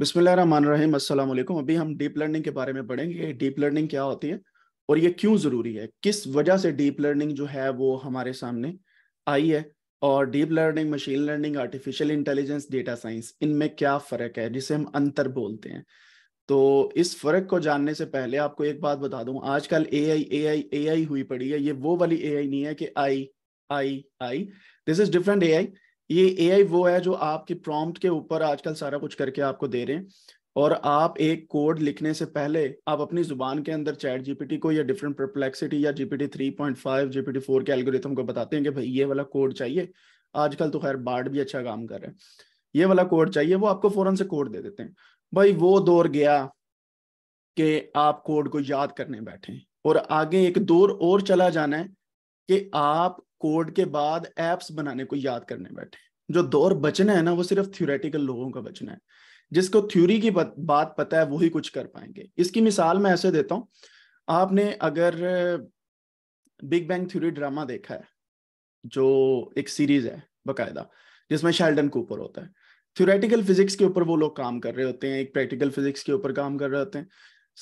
बिस्मिल्लाहिर्रहमानिर्रहीम अस्सलाम वालेकुम अभी हम डीप लर्निंग के बारे में पढ़ेंगे डीप लर्निंग क्या होती है और ये क्यों ज़रूरी है किस वजह से डीप लर्निंग जो है वो हमारे सामने आई है और deep learning machine learning artificial intelligence data science इनमें क्या फ़र्क है जिसे हम अंतर बोलते हैं तो इस फ़र्क को जानने से पहले आपको एक बात बता दूं आजकल ए आई ए आई ए आई हुई पड़ी है ये वो वाली ए आई नहीं है कि I I I this is different A I ये एआई वो है जो आपके प्रॉम्प्ट के ऊपर आजकल सारा कुछ करके आपको दे रहे हैं और आप एक कोड लिखने से पहले आप अपनी जुबान के अंदर चैट जीपीटी को या डिफरेंट परप्लेक्सिटी या जीपीटी 3.5 जीपीटी 4 के एल्गोरिथम को बताते हैं कि भाई ये वाला कोड चाहिए आजकल तो खैर बार्ड भी अच्छा काम कर रहे हैं ये वाला कोड चाहिए वो आपको फौरन से कोड दे देते हैं भाई वो दौर गया कि आप कोड को याद करने बैठे और आगे एक दौर और चला जाना है कि आप कोड के बाद एप्स बनाने को याद करने बैठे जो दौर बचना है ना वो सिर्फ थ्योरेटिकल लोगों का बचना है जिसको थ्योरी की बात पता है वही कुछ कर पाएंगे इसकी मिसाल मैं ऐसे देता हूँ आपने अगर बिग बैंग थ्योरी ड्रामा देखा है जो एक सीरीज है बकायदा जिसमें शेल्डन कूपर होता है थ्योरेटिकल फिजिक्स के ऊपर वो लोग काम कर रहे होते हैं एक प्रैक्टिकल फिजिक्स के ऊपर काम कर रहे होते हैं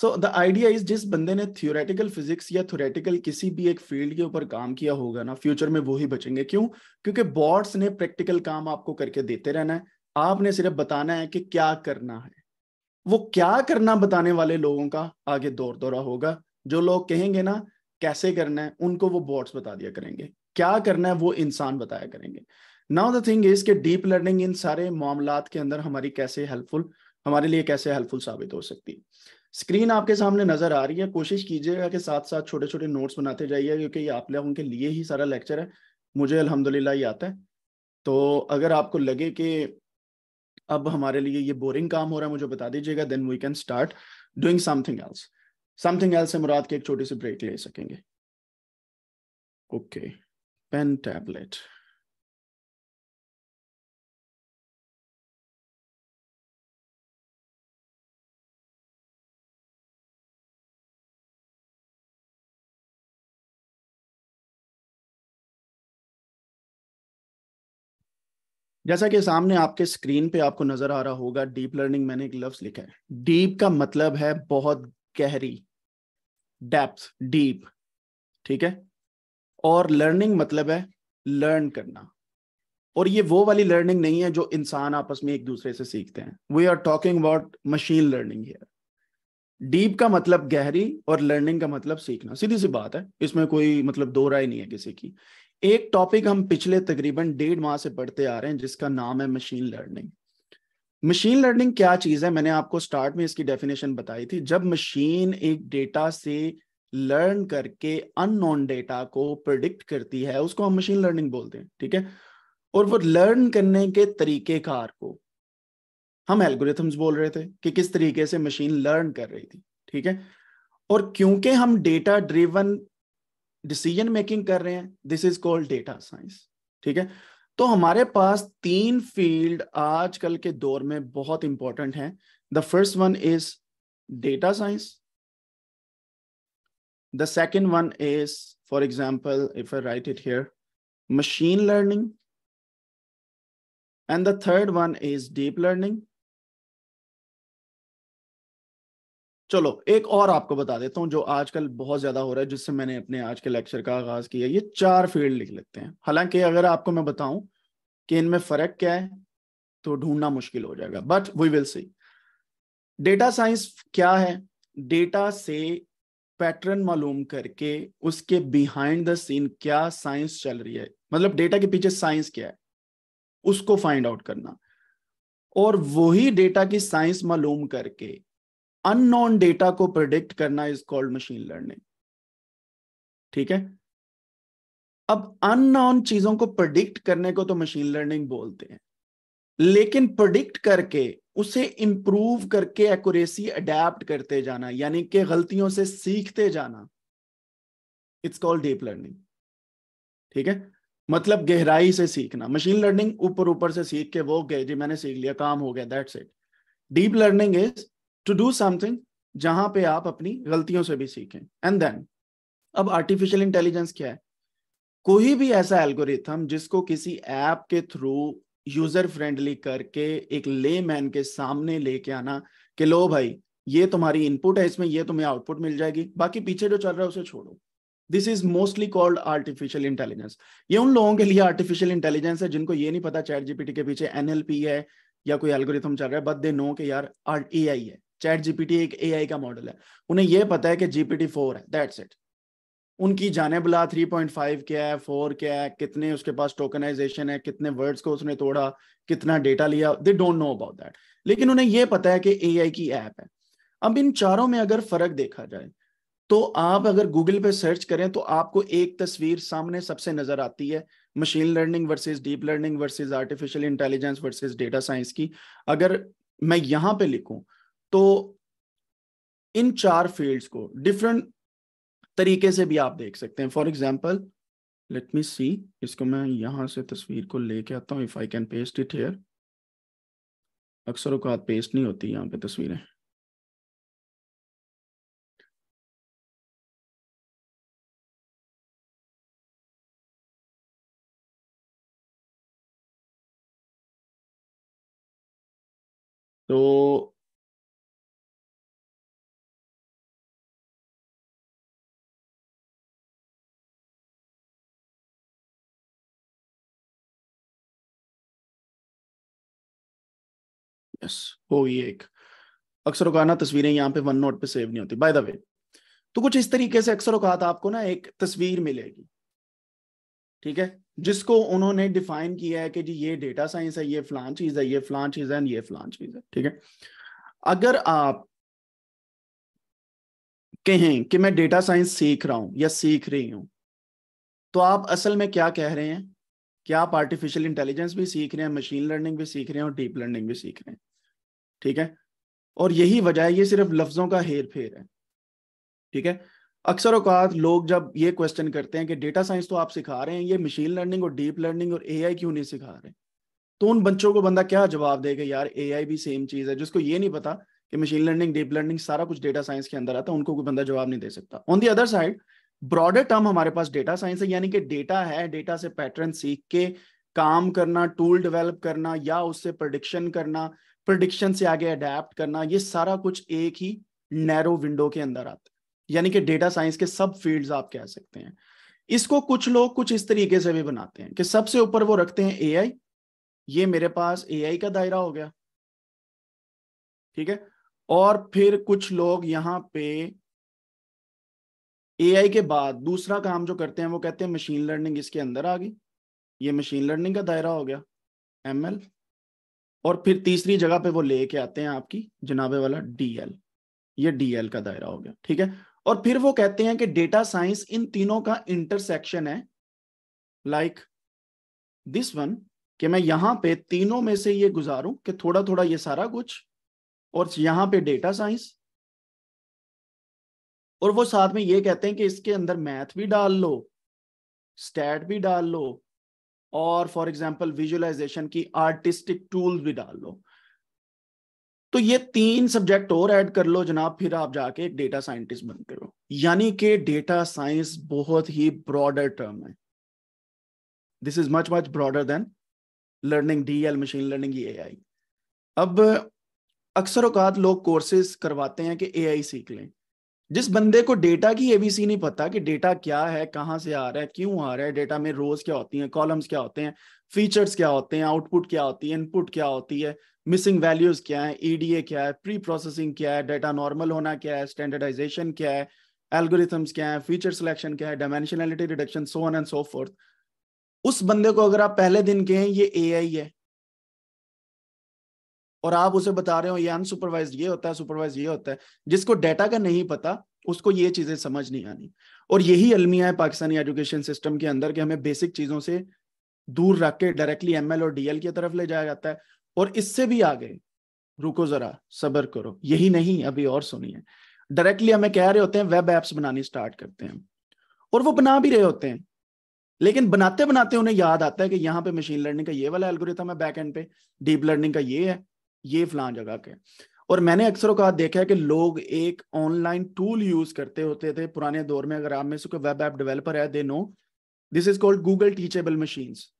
सो द आइडिया इज जिस बंदे ने थियोरेटिकल फिजिक्स या थोरेटिकल किसी भी एक फील्ड के ऊपर काम किया होगा ना फ्यूचर में वो ही बचेंगे क्यों क्योंकि बॉट्स ने प्रैक्टिकल काम आपको करके देते रहना है आपने सिर्फ बताना है कि क्या करना है वो क्या करना बताने वाले लोगों का आगे दौर दौरा होगा जो लोग कहेंगे ना कैसे करना है उनको वो बॉट्स बता दिया करेंगे क्या करना है वो इंसान बताया करेंगे नाउ द थिंग इज के डीप लर्निंग इन सारे मामला के अंदर हमारी कैसे हेल्पफुल हमारे लिए कैसे हेल्पफुल साबित हो सकती है स्क्रीन आपके सामने नजर आ रही है कोशिश कीजिएगा कि साथ साथ छोटे छोटे नोट्स बनाते जाइए क्योंकि ये आप लोगों के लिए ही सारा लेक्चर है मुझे अल्हम्दुलिल्लाह ये आता है तो अगर आपको लगे कि अब हमारे लिए ये बोरिंग काम हो रहा है मुझे बता दीजिएगा then we can start doing something else something else से मुराद के एक छोटी सी ब्रेक ले सकेंगे ओके पेन टैबलेट जैसा कि सामने आपके स्क्रीन पे आपको नजर आ रहा होगा डीप लर्निंग मैंने एक लफ्ज लिखा है डीप का मतलब है बहुत गहरी डेप्थ डीप ठीक है और लर्निंग मतलब है लर्न करना और ये वो वाली लर्निंग नहीं है जो इंसान आपस में एक दूसरे से सीखते हैं we are talking about machine learning deep का मतलब गहरी और लर्निंग का मतलब सीखना सीधी सी बात है इसमें कोई मतलब दो राय नहीं है किसी की एक टॉपिक हम पिछले तकरीबन डेढ़ माह से पढ़ते आ रहे हैं जिसका नाम है मशीन लर्निंग मशीन लर्निंग क्या चीज है मैंने आपको स्टार्ट में इसकी डेफिनेशन बताई थी जब मशीन एक डेटा से लर्न करके अननोन डेटा को प्रिडिक्ट करती है उसको हम मशीन लर्निंग बोलते हैं ठीक है और वो लर्न करने के तरीकेकार को हम एल्गोरिथम्स बोल रहे थे कि किस तरीके से मशीन लर्न कर रही थी ठीक है और क्योंकि हम डेटा ड्रिवन डिसीजन मेकिंग कर रहे हैं this is called data science ठीक है तो हमारे पास तीन फील्ड आजकल के दौर में बहुत इंपॉर्टेंट है the first one is data science the second one is for example if I write it here machine learning and the third one is deep learning चलो एक और आपको बता देता हूँ जो आजकल बहुत ज्यादा हो रहा है जिससे मैंने अपने आज के लेक्चर का आगाज किया ये चार फील्ड लिख लेते हैं हालांकि अगर आपको मैं बताऊं कि इनमें फर्क क्या है तो ढूंढना मुश्किल हो जाएगा but we will see data science क्या है डेटा से पैटर्न मालूम करके उसके बिहाइंड द सीन क्या साइंस चल रही है मतलब डेटा के पीछे साइंस क्या है उसको फाइंड आउट करना और वही डेटा की साइंस मालूम करके अननोन डेटा को प्रिडिक्ट करना इज कॉल्ड मशीन लर्निंग ठीक है अब अननोन चीजों को प्रिडिक्ट करने को तो मशीन लर्निंग बोलते हैं लेकिन प्रिडिक्ट करके उसे इंप्रूव करके एक्यूरेसी अडेप्ट करते जाना यानी कि गलतियों से सीखते जाना इट्स कॉल्ड डीप लर्निंग ठीक है मतलब गहराई से सीखना मशीन लर्निंग ऊपर ऊपर से सीख के वो गए जी मैंने सीख लिया काम हो गया that's it deep learning is to do something जहां पे आप अपनी गलतियों से भी सीखें एंड देन अब आर्टिफिशियल इंटेलिजेंस क्या है कोई भी ऐसा एल्गोरिथम जिसको किसी ऐप के थ्रू यूजर फ्रेंडली करके एक ले मैन के सामने लेके आना कि लो भाई ये तुम्हारी इनपुट है इसमें ये तुम्हें आउटपुट मिल जाएगी बाकी पीछे जो चल रहा है उसे छोड़ो this is mostly called artificial intelligence ये उन लोगों के लिए आर्टिफिशियल इंटेलिजेंस है जिनको ये नहीं पता चैट जीपीटी के पीछे एनएलपी है या कोई एल्गोरिथम चल रहा है बट दे नो के यार ए आई है चैट जीपीटी एक एआई का मॉडल है उन्हें यह पता है कि जीपीटी फोर है दैट्स इट उनकी जाने बुला थ्री पॉइंट फाइव क्या है फोर क्या है कितने उसके पास टोकनाइजेशन है कितने वर्ड्स को उसने तोड़ा कितना डेटा लिया they don't know about that लेकिन उन्हें यह पता है कि ए की ऐप है अब इन चारों में अगर फर्क देखा जाए तो आप अगर गूगल पे सर्च करें तो आपको एक तस्वीर सामने सबसे नजर आती है machine learning versus deep learning versus artificial intelligence versus data science की अगर मैं यहाँ पे लिखूं तो इन चार फील्ड्स को डिफरेंट तरीके से भी आप देख सकते हैं for example let me see इसको मैं यहां से तस्वीर को लेके आता हूँ if I can paste it here अक्सर उत पेस्ट नहीं होती यहाँ पे तस्वीरें तो यस होगी एक अक्सर ना तस्वीरें यहाँ पे वन नोट पे सेव नहीं होती बाय द वे तो कुछ इस तरीके से अक्सर उकात आपको ना एक तस्वीर मिलेगी ठीक है जिसको उन्होंने डिफाइन किया है कि जी ये डेटा साइंस है ये फ्लान चीज है ये फ्लान चीज है ये फ्लान चीज है ठीक है अगर आप कहें कि मैं डेटा साइंस सीख रहा हूं या सीख रही हूं तो आप असल में क्या कह रहे हैं क्या आप आर्टिफिशियल इंटेलिजेंस भी सीख रहे हैं मशीन लर्निंग भी सीख रहे हैं और डीप लर्निंग भी सीख रहे हैं ठीक है और यही वजह है ये सिर्फ लफ्जों का हेर फेर है ठीक है अक्सर अवकात लोग जब ये क्वेश्चन करते हैं कि डेटा साइंस तो आप सिखा रहे हैं ये मशीन लर्निंग और डीप लर्निंग और एआई क्यों नहीं सिखा रहे तो उन बच्चों को बंदा क्या जवाब देगा यार एआई भी सेम चीज है जिसको ये नहीं पता कि मशीन लर्निंग डीप लर्निंग सारा कुछ डेटा साइंस के अंदर आता है उनको कोई बंदा जवाब नहीं दे सकता on the other side broader term हमारे पास डेटा साइंस है यानी कि डेटा है डेटा से पैटर्न सीख के काम करना टूल डेवलप करना या उससे प्रडिक्शन करना प्रडिक्शन से आगे अडेप्ट करना ये सारा कुछ एक ही नैरो विंडो के अंदर आता है यानी कि डेटा साइंस के सब फील्ड्स आप कह सकते हैं इसको कुछ लोग कुछ इस तरीके से भी बनाते हैं कि सबसे ऊपर वो रखते हैं एआई ये मेरे पास एआई का दायरा हो गया ठीक है और फिर कुछ लोग यहाँ पे एआई के बाद दूसरा काम जो करते हैं वो कहते हैं मशीन लर्निंग इसके अंदर आ गई ये मशीन लर्निंग का दायरा हो गया एमएल और फिर तीसरी जगह पे वो लेके आते हैं आपकी जनाबे वाला डीएल ये डीएल का दायरा हो गया ठीक है और फिर वो कहते हैं कि डेटा साइंस इन तीनों का इंटरसेक्शन है लाइक दिस वन कि मैं यहां पे तीनों में से ये गुजारूं कि थोड़ा थोड़ा ये सारा कुछ और यहां पे डेटा साइंस और वो साथ में ये कहते हैं कि इसके अंदर मैथ भी डाल लो स्टैट भी डाल लो और फॉर एग्जाम्पल विजुअलाइजेशन की आर्टिस्टिक टूल भी डाल लो तो ये तीन सब्जेक्ट और ऐड कर लो जनाब फिर आप जाके एक डेटा साइंटिस्ट बनते हो यानी कि डेटा साइंस बहुत ही ब्रॉडर टर्म है this is much much broader than learning D L machine learning A I अब अक्सर अकात लोग कोर्सेज करवाते हैं कि ए आई सीख लें जिस बंदे को डेटा की एबीसी नहीं पता कि डेटा क्या है कहाँ से आ रहा है क्यों आ रहा है डेटा में रोज क्या होती है कॉलम्स क्या होते हैं फीचर्स क्या होते हैं आउटपुट क्या होती है इनपुट क्या होती है मिसिंग वैल्यूज क्या है ईडीए क्या है प्री प्रोसेसिंग क्या है डेटा नॉर्मल होना क्या है स्टैंडर्डाइजेशन क्या है एल्गोरिथम्स क्या है फीचर सिलेक्शन क्या है dimensionality reduction so on and so forth उस बंदे को अगर आप पहले दिन के हैं ये ए है और आप उसे बता रहे हो ये अनसुपरवाइज ये होता है सुपरवाइज ये होता है जिसको डेटा का नहीं पता उसको ये चीजें समझ नहीं आनी और यही अलमिया है पाकिस्तानी एजुकेशन सिस्टम के अंदर कि हमें बेसिक चीजों से दूर रख के डायरेक्टली एम और डीएल की तरफ ले जाया जाता है और इससे भी आगे रुको जरा सबर करो यही नहीं अभी और सुनिए डायरेक्टली हमें कह रहे होते हैं वेब एप्स बनानी स्टार्ट करते हैं और वो बना भी रहे होते हैं लेकिन बनाते बनाते उन्हें याद आता है कि यहाँ पे मशीन लर्निंग का ये वाला एल्गोरिथम है बैक एंड पे डीप लर्निंग का ये है ये फलां जगह के और मैंने अक्सर कहा देखा है कि लोग एक ऑनलाइन टूल यूज करते होते थे पुराने दौर में अगर आप में से कोई वेब ऐप डेवलपर है they know this is called Google teachable machines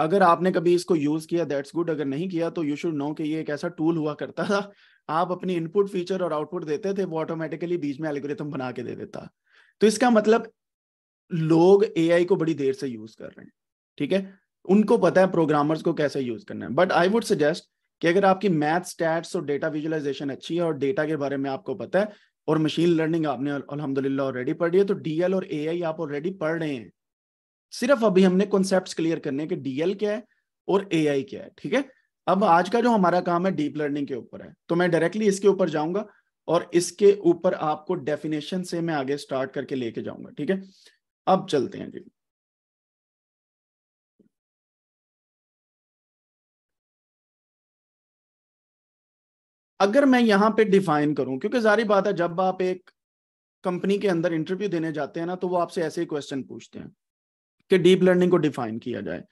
अगर आपने कभी इसको यूज किया दैट्स गुड अगर नहीं किया तो यू शुड नो कि ये एक ऐसा टूल हुआ करता था आप अपनी इनपुट फीचर और आउटपुट देते थे वो ऑटोमेटिकली बीच में एल्गोरिथम बना के दे देता तो इसका मतलब लोग एआई को बड़ी देर से यूज कर रहे हैं ठीक है उनको पता है प्रोग्रामर्स को कैसे यूज करना है बट आई वुड सजेस्ट कि अगर आपकी मैथ स्टैट्स और डेटा विजुअलाइजेशन अच्छी है और डेटा के बारे में आपको पता है और मशीन लर्निंग आपने अलहमदुल्ला ऑलरेडी पढ़ी है तो डीएल और एआई आप ऑलरेडी पढ़ रहे हैं सिर्फ अभी हमने कॉन्सेप्ट क्लियर करने के डीएल क्या है और एआई क्या है ठीक है अब आज का जो हमारा काम है डीप लर्निंग के ऊपर है तो मैं डायरेक्टली इसके ऊपर जाऊंगा और इसके ऊपर आपको डेफिनेशन से मैं आगे स्टार्ट करके लेके जाऊंगा ठीक है अब चलते हैं जी अगर मैं यहां पे डिफाइन करूं क्योंकि जारी बात है जब आप एक कंपनी के अंदर इंटरव्यू देने जाते हैं ना तो वो आपसे ऐसे ही क्वेश्चन पूछते हैं कि डीप लर्निंग को डिफाइन किया जाए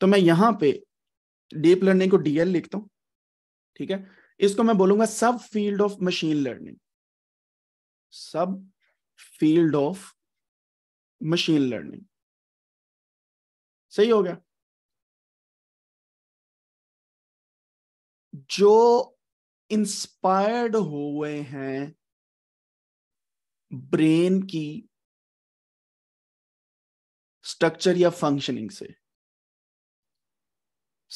तो मैं यहां पे डीप लर्निंग को डीएल लिखता हूं ठीक है इसको मैं बोलूंगा subfield of machine learning subfield of machine learning सही हो गया जो इंस्पायर्ड हुए हैं ब्रेन की स्ट्रक्चर या फंक्शनिंग से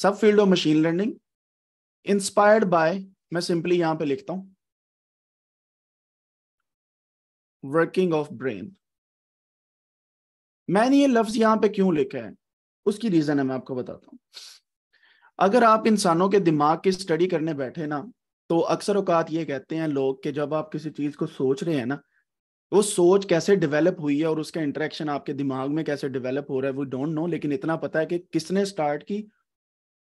subfield of machine learning inspired by मैं सिंपली यहां पे लिखता हूं वर्किंग ऑफ ब्रेन मैंने ये लफ्ज यहाँ पे क्यों लिखा है उसकी रीजन है मैं आपको बताता हूँ अगर आप इंसानों के दिमाग की स्टडी करने बैठे ना तो अक्सर औकात ये कहते हैं लोग कि जब आप किसी चीज को सोच रहे हैं ना वो सोच कैसे डेवलप हुई है और उसका इंटरेक्शन आपके दिमाग में कैसे डेवलप हो रहा है वो डोंट नो लेकिन इतना पता है कि किसने स्टार्ट की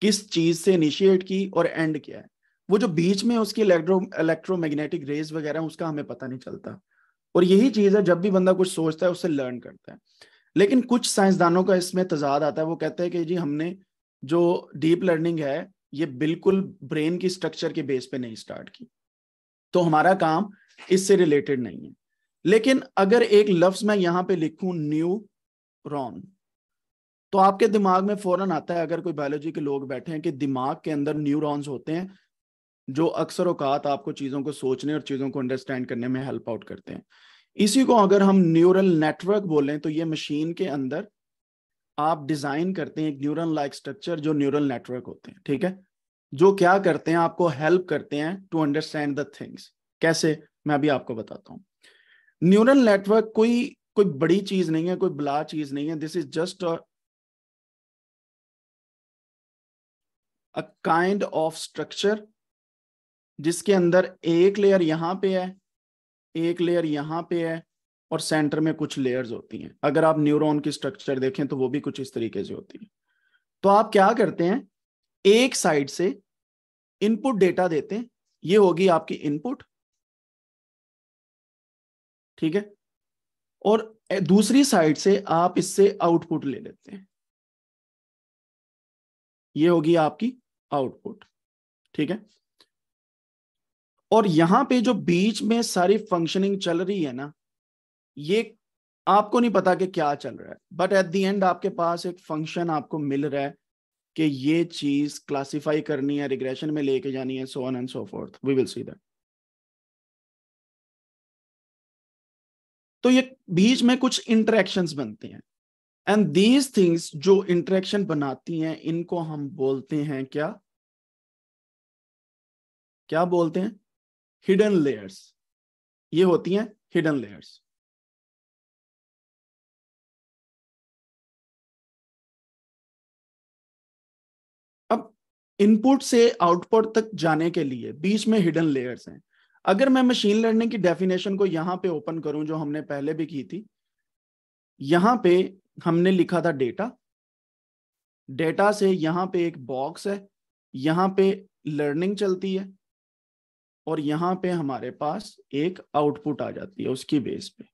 किस चीज से इनिशिएट की और एंड किया है वो जो बीच में उसकी इलेक्ट्रो इलेक्ट्रोमैग्नेटिक रेज वगैरह उसका हमें पता नहीं चलता और यही चीज है जब भी बंदा कुछ सोचता है उससे लर्न करता है लेकिन कुछ साइंसदानों का इसमें तजाद आता है वो कहते हैं कि जी हमने जो डीप लर्निंग है ये बिल्कुल ब्रेन की स्ट्रक्चर के बेस पे नहीं स्टार्ट की तो हमारा काम इससे रिलेटेड नहीं है लेकिन अगर एक लफ्ज मैं यहां पे लिखूं न्यू रॉन तो आपके दिमाग में फौरन आता है अगर कोई बायोलॉजी के लोग बैठे हैं कि दिमाग के अंदर न्यूरॉन्स होते हैं जो अक्सर औकात आपको चीज़ों को सोचने और चीज़ों को अंडरस्टैंड करने में हेल्प आउट करते हैं इसी को अगर हम न्यूरल नेटवर्क बोलें तो ये मशीन के अंदर आप डिजाइन करते हैं एक न्यूरल लाइक स्ट्रक्चर जो न्यूरल नेटवर्क होते हैं ठीक है जो क्या करते हैं आपको हेल्प करते हैं टू अंडरस्टैंड द थिंग्स कैसे मैं भी आपको बताता हूं न्यूरल नेटवर्क कोई कोई बड़ी चीज नहीं है कोई बला चीज नहीं है this is just a kind of structure जिसके अंदर एक लेयर यहां पे है एक लेयर यहाँ पे है और सेंटर में कुछ लेयर्स होती हैं अगर आप न्यूरॉन की स्ट्रक्चर देखें तो वो भी कुछ इस तरीके से होती है तो आप क्या करते हैं एक साइड से इनपुट डेटा देते हैं ये होगी आपकी इनपुट ठीक है और दूसरी साइड से आप इससे आउटपुट ले लेते हैं ये होगी आपकी आउटपुट ठीक है और यहां पे जो बीच में सारी फंक्शनिंग चल रही है ना ये आपको नहीं पता कि क्या चल रहा है बट एट दी एंड आपके पास एक फंक्शन आपको मिल रहा है कि ये चीज क्लासिफाई करनी है रिग्रेशन में लेके जानी है so on and so forth we will see that तो ये बीच में कुछ इंटरेक्शन बनते हैं एंड दीज थिंग्स जो इंटरेक्शन बनाती हैं इनको हम बोलते हैं क्या क्या बोलते हैं हिडन लेयर्स ये होती हैं हिडन लेयर्स अब इनपुट से आउटपुट तक जाने के लिए बीच में हिडन लेयर्स हैं अगर मैं मशीन लर्निंग की डेफिनेशन को यहां पे ओपन करूं जो हमने पहले भी की थी यहां पे हमने लिखा था डेटा डेटा से यहां पे एक बॉक्स है यहां पे लर्निंग चलती है और यहाँ पे हमारे पास एक आउटपुट आ जाती है उसकी बेस पे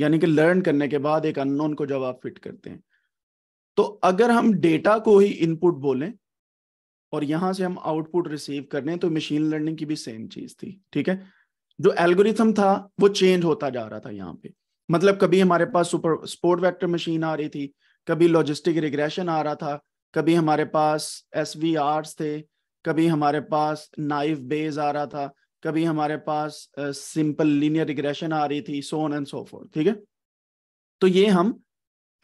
यानी कि लर्न करने के बाद एक अननोन को जब आप फिट करते हैं तो अगर हम डेटा को ही इनपुट बोलें और यहां से हम आउटपुट रिसीव करें तो मशीन लर्निंग की भी सेम चीज थी ठीक है जो एल्गोरिथम था वो चेंज होता जा रहा था यहाँ पे मतलब कभी हमारे पास सुपर स्पोर्ट वेक्टर मशीन आ रही थी कभी लॉजिस्टिक रिग्रेशन आ रहा था कभी हमारे पास एस थे कभी हमारे पास नाइफ बेस आ रहा था कभी हमारे पास सिंपल लीनियर रिग्रेशन आ रही थी सोन एंड सो ठीक है तो ये हम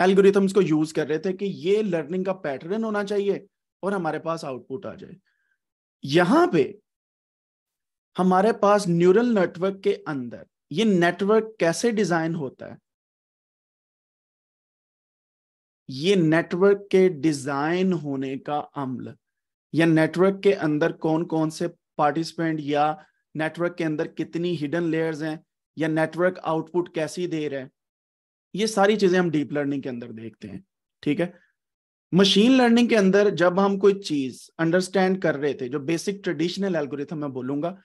एल्गोरिथम्स को यूज कर रहे थे कि ये लर्निंग का पैटर्न होना चाहिए और हमारे पास आउटपुट आ जाए यहां पे हमारे पास न्यूरल नेटवर्क के अंदर ये नेटवर्क कैसे डिजाइन होता है ये नेटवर्क के डिजाइन होने का अम्ल या नेटवर्क के अंदर कौन कौन से पार्टिसिपेंट या नेटवर्क के अंदर कितनी हिडन लेयर्स हैं या नेटवर्क आउटपुट कैसी दे रहा है ये सारी चीजें हम डीप लर्निंग के अंदर देखते हैं ठीक है मशीन लर्निंग के अंदर जब हम कोई चीज अंडरस्टैंड कर रहे थे जो बेसिक ट्रेडिशनल एल्गोरिथम मैं बोलूंगा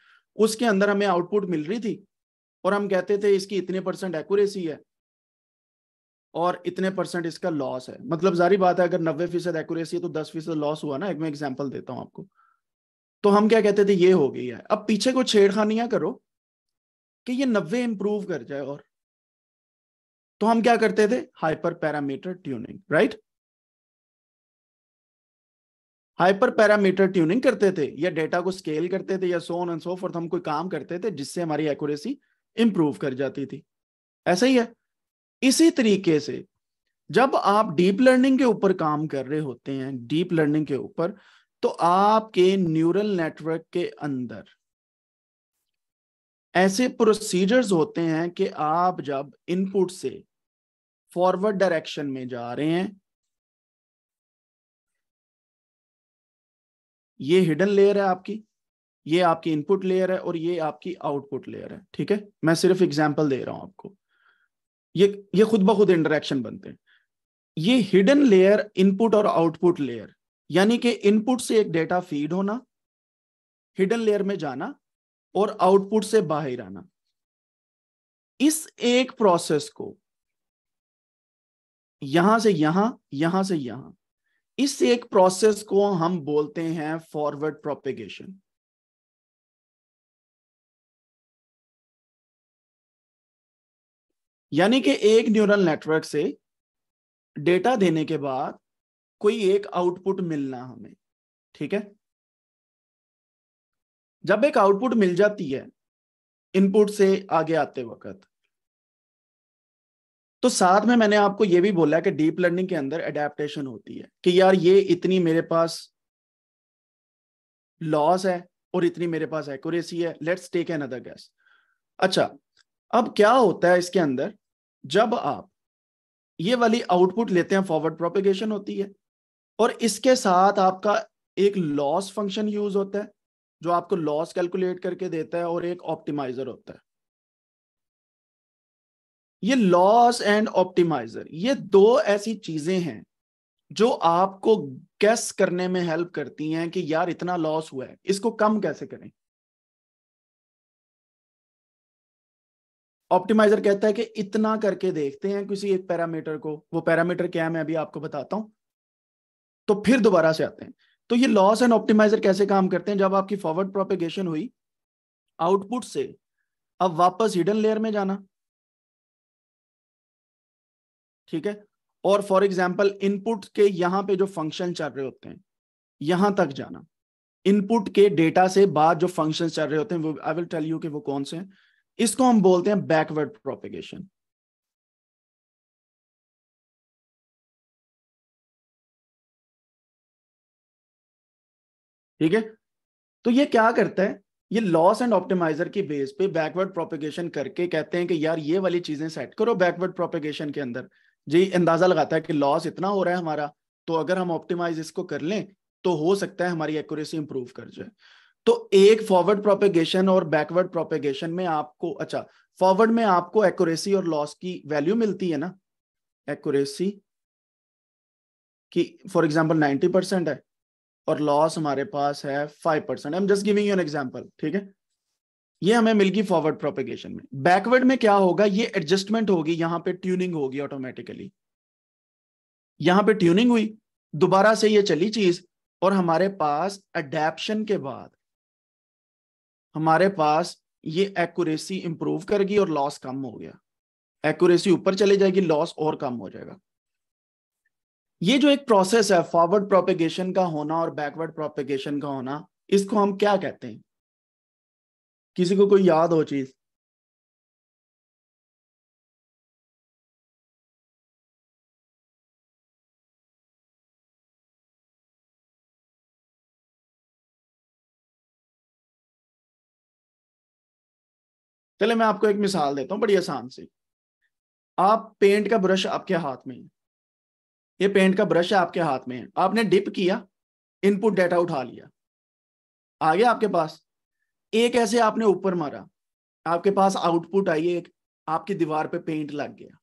उसके अंदर हमें आउटपुट मिल रही थी और हम कहते थे इसकी इतने परसेंट एक्यूरेसी है और इतने परसेंट इसका लॉस है मतलब जारी बात है अगर नब्बे फीसद एक्यूरेसी है तो दस फीसद लॉस हुआ ना एक मैं एग्जाम्पल देता हूँ आपको तो हम क्या कहते थे ये हो गई है अब पीछे को छेड़खानियां करो कि ये नब्बे इंप्रूव कर जाए और तो हम क्या करते थे hyperparameter tuning right hyperparameter tuning करते थे या डेटा को स्केल करते थे या सोन एंड सो और हम कोई काम करते थे जिससे हमारी एक्यूरेसी इंप्रूव कर जाती थी ऐसा ही है इसी तरीके से जब आप डीप लर्निंग के ऊपर काम कर रहे होते हैं डीप लर्निंग के ऊपर तो आपके न्यूरल नेटवर्क के अंदर ऐसे प्रोसीजर्स होते हैं कि आप जब इनपुट से फॉरवर्ड डायरेक्शन में जा रहे हैं ये हिडन लेयर है आपकी ये आपकी इनपुट लेयर है और ये आपकी आउटपुट लेयर है ठीक है मैं सिर्फ एग्जांपल दे रहा हूं आपको ये ये खुद ब खुद इंटरेक्शन बनते हैं ये हिडन लेयर इनपुट और आउटपुट लेयर यानी कि इनपुट से एक डेटा फीड होना हिडन लेयर में जाना और आउटपुट से बाहर आना इस एक प्रोसेस को यहां से यहां यहां से यहां इस एक प्रोसेस को हम बोलते हैं फॉरवर्ड प्रोपेगेशन यानी कि एक न्यूरल नेटवर्क से डेटा देने के बाद कोई एक आउटपुट मिलना हमें ठीक है जब एक आउटपुट मिल जाती है इनपुट से आगे आते वक्त तो साथ में मैंने आपको यह भी बोला कि डीप लर्निंग के अंदर एडेप्टेशन होती है कि यार ये इतनी मेरे पास लॉस है और इतनी मेरे पास एक्यूरेसी है let's take another guess अच्छा अब क्या होता है इसके अंदर जब आप ये वाली आउटपुट लेते हैं फॉरवर्ड प्रोपेगेशन होती है और इसके साथ आपका एक लॉस फंक्शन यूज होता है जो आपको लॉस कैलकुलेट करके देता है और एक ऑप्टिमाइजर होता है ये लॉस एंड ऑप्टिमाइजर ये दो ऐसी चीजें हैं जो आपको गैस करने में हेल्प करती हैं कि यार इतना लॉस हुआ है इसको कम कैसे करें ऑप्टिमाइजर कहता है कि इतना करके देखते हैं किसी एक पैरामीटर को वो पैरामीटर क्या है मैं अभी आपको बताता हूं तो फिर दोबारा से आते हैं तो ये लॉस एंड ऑप्टिमाइजर कैसे काम करते हैं जब आपकी फॉरवर्ड प्रोपेगेशन हुई आउटपुट से अब वापस हिडन लेयर में जाना ठीक है और फॉर एग्जाम्पल इनपुट के यहां पे जो फंक्शन चल रहे होते हैं यहां तक जाना इनपुट के डेटा से बाद जो फंक्शन चल रहे होते हैं वो आई विल टेल यू कि वो कौन से हैं इसको हम बोलते हैं बैकवर्ड प्रोपेगेशन ठीक है तो ये क्या करता है ये लॉस एंड ऑप्टिमाइजर की बेस पे बैकवर्ड प्रोपेगेशन करके कहते हैं कि यार ये वाली चीजें सेट करो बैकवर्ड प्रोपेगेशन के अंदर जी अंदाजा लगाता है कि लॉस इतना हो रहा है हमारा तो अगर हम ऑप्टिमाइज इसको कर लें तो हो सकता है हमारी एक्यूरेसी इंप्रूव कर जाए तो एक फॉरवर्ड प्रोपेगेशन और बैकवर्ड प्रोपेगेशन में आपको अच्छा फॉरवर्ड में आपको एक्यूरेसी और लॉस की वैल्यू मिलती है ना एक्यूरेसी की फॉर एग्जाम्पल नाइनटी परसेंट है और लॉस हमारे पास है five percent I am just giving you an example ठीक है ये हमें मिलगी फॉरवर्ड प्रोपेगेशन में बैकवर्ड में क्या होगा ये एडजस्टमेंट होगी यहाँ पे ट्यूनिंग होगी ऑटोमेटिकली यहाँ पे ट्यूनिंग हुई दोबारा से ये चली चीज और हमारे पास अडेप्शन के बाद हमारे पास ये एक्यूरेसी इंप्रूव करेगी और लॉस कम हो गया एक्यूरेसी ऊपर चली जाएगी लॉस और कम हो जाएगा ये जो एक प्रोसेस है फॉरवर्ड प्रोपेगेशन का होना और बैकवर्ड प्रोपेगेशन का होना इसको हम क्या कहते हैं किसी को कोई याद हो चीज चले मैं आपको एक मिसाल देता हूं बड़ी आसान सी आप पेंट का ब्रश आपके हाथ में है ये पेंट का ब्रश है आपके हाथ में है आपने डिप किया इनपुट डेटा उठा लिया आ गया आपके पास एक ऐसे आपने ऊपर मारा आपके पास आउटपुट आई एक आपकी दीवार पे पेंट लग गया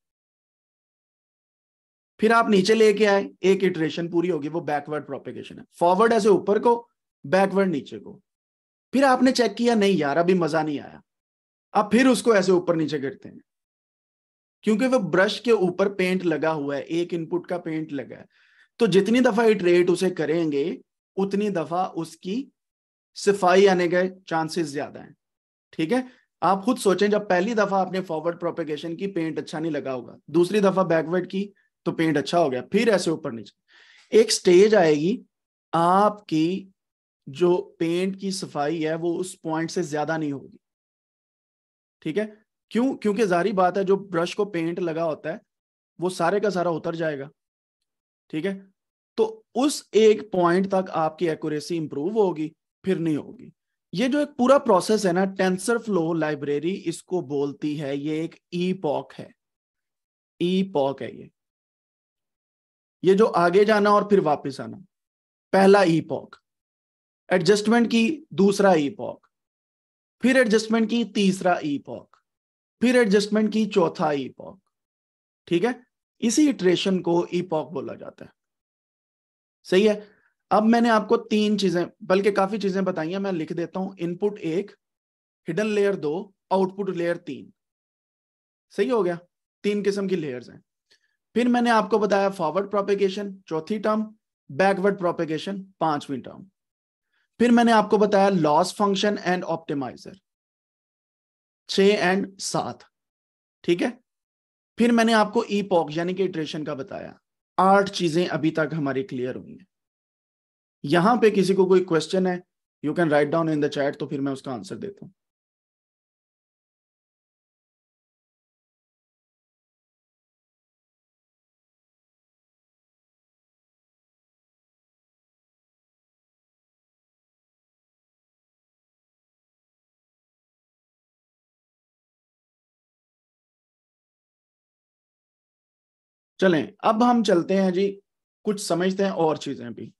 फिर आप नीचे लेके आए एक इटरेशन पूरी होगी वो बैकवर्ड प्रोपेगेशन है फॉरवर्ड ऐसे ऊपर को बैकवर्ड नीचे को फिर आपने चेक किया नहीं यार अभी मजा नहीं आया अब फिर उसको ऐसे ऊपर नीचे गिरते हैं क्योंकि वो ब्रश के ऊपर पेंट लगा हुआ है एक इनपुट का पेंट लगा है तो जितनी दफा इटरेट उसे करेंगे उतनी दफा उसकी सिफाई आने के चांसेस ज्यादा हैं ठीक है आप खुद सोचें जब पहली दफा आपने फॉरवर्ड प्रोपेगेशन की पेंट अच्छा नहीं लगा होगा दूसरी दफा बैकवर्ड की तो पेंट अच्छा हो गया फिर ऐसे ऊपर नीचे एक स्टेज आएगी आपकी जो पेंट की सफाई है वो उस पॉइंट से ज्यादा नहीं होगी ठीक है क्यों क्योंकि जारी बात है जो ब्रश को पेंट लगा होता है वो सारे का सारा उतर जाएगा ठीक है तो उस एक पॉइंट तक आपकी एक्यूरेसी इंप्रूव होगी फिर नहीं होगी ये जो एक पूरा प्रोसेस है ना टेंसर फ्लो लाइब्रेरी इसको बोलती है ये एक ई पॉक है ई पॉक है ये ये जो आगे जाना और फिर वापस आना पहला ई पॉक एडजस्टमेंट की दूसरा ई पॉक फिर एडजस्टमेंट की तीसरा ई पॉक फिर एडजस्टमेंट की चौथा ईपॉक ठीक है इसी इटरेशन को ईपॉक बोला जाता है सही है अब मैंने आपको तीन चीजें बल्कि काफी चीजें बताई हैं मैं लिख देता हूं इनपुट एक हिडन लेयर दो आउटपुट लेयर तीन सही हो गया तीन किस्म की लेयर्स हैं फिर मैंने आपको बताया फॉरवर्ड प्रोपेगेशन चौथी टर्म बैकवर्ड प्रोपेगेशन पांचवी टर्म फिर मैंने आपको बताया लॉस फंक्शन एंड ऑप्टिमाइजर छ एंड सात ठीक है फिर मैंने आपको ई पॉक यानी कि इटरेशन का बताया आठ चीजें अभी तक हमारी क्लियर हुई हैं यहां पे किसी को कोई क्वेश्चन है you can write down in the chat तो फिर मैं उसका आंसर देता हूं चलें अब हम चलते हैं जी कुछ समझते हैं और चीजें भी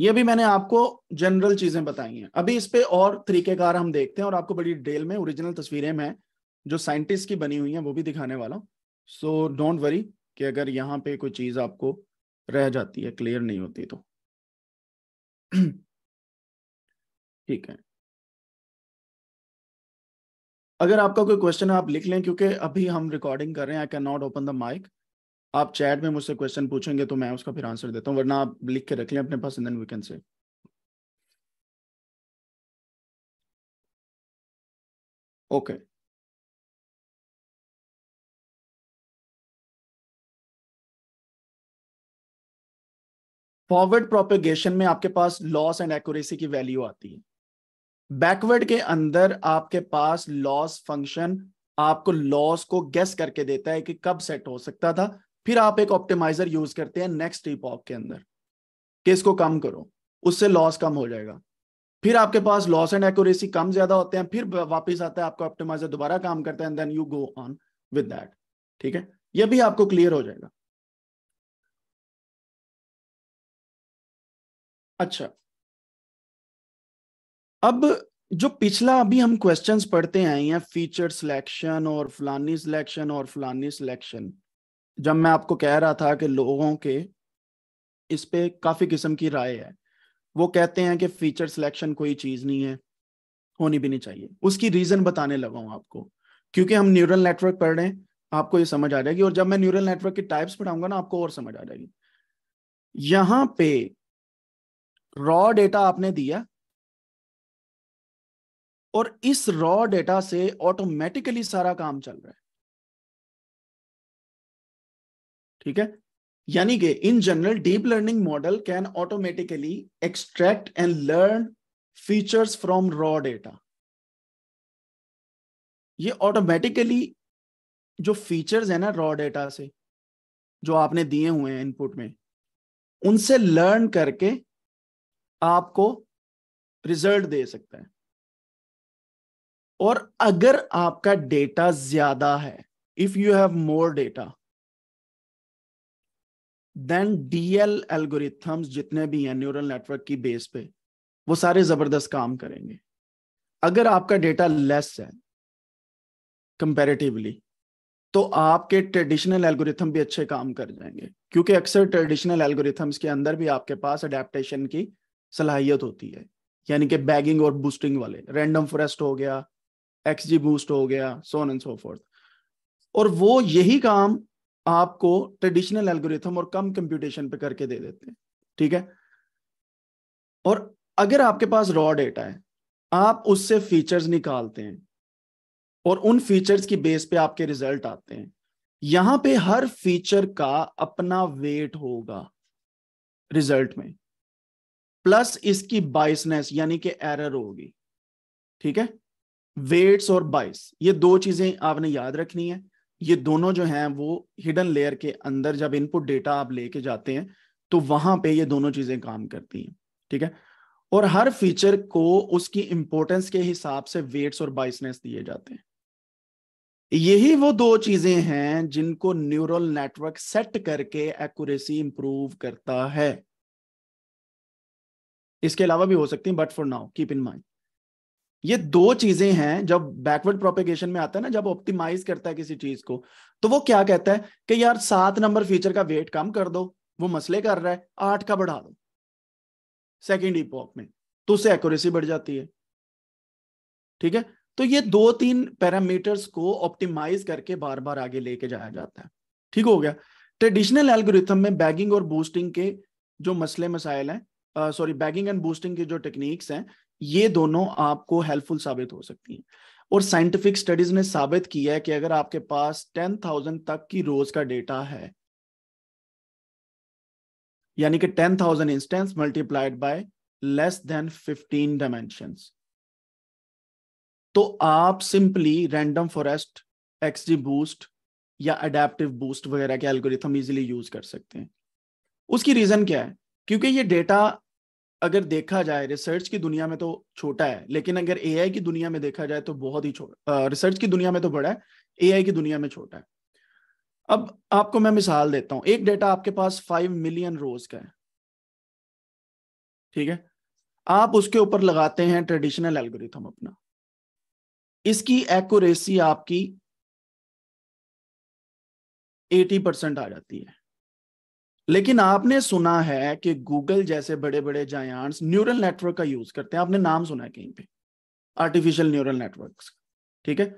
ये भी मैंने आपको जनरल चीजें बताई हैं अभी इस पे और तरीकेकार हम देखते हैं और आपको बड़ी डिटेल में ओरिजिनल तस्वीरें मैं जो साइंटिस्ट की बनी हुई हैं वो भी दिखाने वाला हूँ सो डोंट वरी कि अगर यहाँ पे कोई चीज आपको रह जाती है क्लियर नहीं होती तो ठीक है अगर आपका कोई क्वेश्चन है आप लिख लें क्योंकि अभी हम रिकॉर्डिंग कर रहे हैं I can not open the mic आप चैट में मुझसे क्वेश्चन पूछेंगे तो मैं उसका फिर आंसर देता हूँ वरना आप लिख के रख लें अपने पास and we can say okay forward propagation में आपके पास लॉस एंड एक्यूरेसी की वैल्यू आती है बैकवर्ड के अंदर आपके पास लॉस फंक्शन आपको लॉस को गेस करके देता है कि कब सेट हो सकता था फिर आप एक ऑप्टिमाइजर यूज करते हैं नेक्स्ट इपॉक के अंदर कि इसको कम करो उससे लॉस कम हो जाएगा फिर आपके पास लॉस एंड एक्यूरेसी कम ज्यादा होते हैं फिर वापस आता है आपका ऑप्टिमाइजर दोबारा काम करता है and then you go on with that ठीक है यह भी आपको क्लियर हो जाएगा अच्छा अब जो पिछला अभी हम क्वेश्चंस पढ़ते आए हैं फीचर सिलेक्शन और फलानी सिलेक्शन और फलानी सिलेक्शन जब मैं आपको कह रहा था कि लोगों के इस पे काफी किस्म की राय है वो कहते हैं कि फीचर सिलेक्शन कोई चीज नहीं है होनी भी नहीं चाहिए उसकी रीजन बताने लगा हूं आपको क्योंकि हम न्यूरल नेटवर्क पढ़ रहे हैं आपको ये समझ आ जाएगी और जब मैं न्यूरल नेटवर्क के टाइप्स पढ़ाऊंगा ना आपको और समझ आ जाएगी यहाँ पे रॉ डेटा आपने दिया और इस रॉ डेटा से ऑटोमेटिकली सारा काम चल रहा है ठीक है यानी कि in general deep learning model can automatically extract and learn features from raw data ये ऑटोमेटिकली जो फीचर्स है ना रॉ डेटा से जो आपने दिए हुए हैं इनपुट में उनसे लर्न करके आपको रिजल्ट दे सकता है और अगर आपका डेटा ज्यादा है if you have more data then DL algorithms जितने भी हैं न्यूरल नेटवर्क की बेस पे वो सारे जबरदस्त काम करेंगे अगर आपका डेटा लेस है कंपेरेटिवली तो आपके ट्रेडिशनल एल्गोरिथम भी अच्छे काम कर जाएंगे क्योंकि अक्सर ट्रेडिशनल एल्गोरिथम्स के अंदर भी आपके पास अडेप्टन की सलाहियत होती है यानी कि बैगिंग और बूस्टिंग वाले रैंडम फॉरेस्ट हो गया जी बूस्ट हो गया सोन एंड सो फोर्थ और वो यही काम आपको ट्रेडिशनल एल्गोरिथम और कम कंप्यूटेशन पे करके दे देते हैं ठीक है और अगर आपके पास रॉ डेटा है आप उससे फीचर्स निकालते हैं और उन फीचर्स की बेस पे आपके रिजल्ट आते हैं यहां पे हर फीचर का अपना वेट होगा रिजल्ट में प्लस इसकी बाइसनेस यानी कि एरर होगी ठीक है वेट्स और बाइस ये दो चीजें आपने याद रखनी है ये दोनों जो हैं वो हिडन लेयर के अंदर जब इनपुट डेटा आप लेके जाते हैं तो वहां पे ये दोनों चीजें काम करती हैं ठीक है और हर फीचर को उसकी इंपोर्टेंस के हिसाब से वेट्स और बाइसनेस दिए जाते हैं यही वो दो चीजें हैं जिनको न्यूरल नेटवर्क सेट करके एक्यूरेसी इंप्रूव करता है इसके अलावा भी हो सकती है but for now keep in mind ये दो चीजें हैं जब बैकवर्ड प्रोपेगेशन में आता है ना जब ऑप्टिमाइज करता है किसी चीज को तो वो क्या कहता है कि यार सात नंबर फीचर का वेट कम कर दो वो मसले कर रहा है आठ का बढ़ा दो सेकेंड इपोक में तो उससे एक्यूरेसी बढ़ जाती है ठीक है तो ये दो तीन पैरामीटर्स को ऑप्टिमाइज करके बार बार आगे लेके जाया जाता है ठीक हो गया ट्रेडिशनल एल्गोरिथम में बैगिंग और बूस्टिंग के जो मसले मसाइल हैं सॉरी बैगिंग एंड बूस्टिंग की जो टेक्निक्स हैं ये दोनों आपको हेल्पफुल साबित हो सकती हैं और साइंटिफिक स्टडीज ने साबित किया है कि अगर आपके पास टेन थाउजेंड तक की रोज का डेटा है यानी कि ten thousand instance multiplied by less than fifteen dimension तो आप simply random forest XG boost या अडेप्टिव बूस्ट वगैरह के एल्गोरिथम इजीली यूज कर सकते हैं उसकी रीजन क्या है क्योंकि ये डेटा अगर देखा जाए रिसर्च की दुनिया में तो छोटा है लेकिन अगर ए की दुनिया में देखा जाए तो बहुत ही छोटा रिसर्च की दुनिया में तो बड़ा है ए की दुनिया में छोटा है अब आपको मैं मिसाल देता हूं एक डेटा आपके पास फाइव मिलियन रोज का है ठीक है आप उसके ऊपर लगाते हैं ट्रेडिशनल एल्गोरिथम अपना इसकी एक्यूरेसी आपकी एटी परसेंट आ जाती है लेकिन आपने सुना है कि गूगल जैसे बड़े बड़े जायांट्स न्यूरल नेटवर्क का यूज करते हैं आपने नाम सुना है कहीं पे आर्टिफिशियल न्यूरल नेटवर्क ठीक है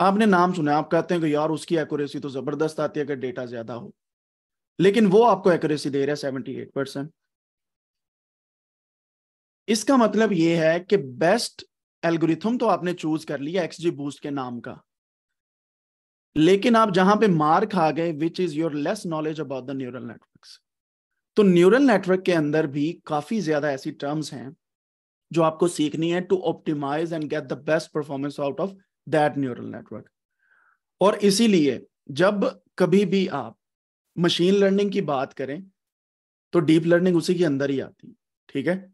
आपने नाम सुना आप कहते हैं कि यार उसकी एक्यूरेसी तो जबरदस्त आती है अगर डेटा ज्यादा हो लेकिन वो आपको एक्यूरेसी दे रहा है सेवेंटी एट परसेंट इसका मतलब ये है कि बेस्ट एल्गोरिथम तो आपने चूज कर लिया एक्सजी बूस्ट के नाम का लेकिन आप जहां पे मार खा गए which is your less knowledge about the neural network तो न्यूरल नेटवर्क के अंदर भी काफी ज्यादा ऐसी टर्म्स हैं जो आपको सीखनी है to optimize and get the best performance out of that neural network और इसीलिए जब कभी भी आप मशीन लर्निंग की बात करें तो डीप लर्निंग उसी के अंदर ही आती है ठीक है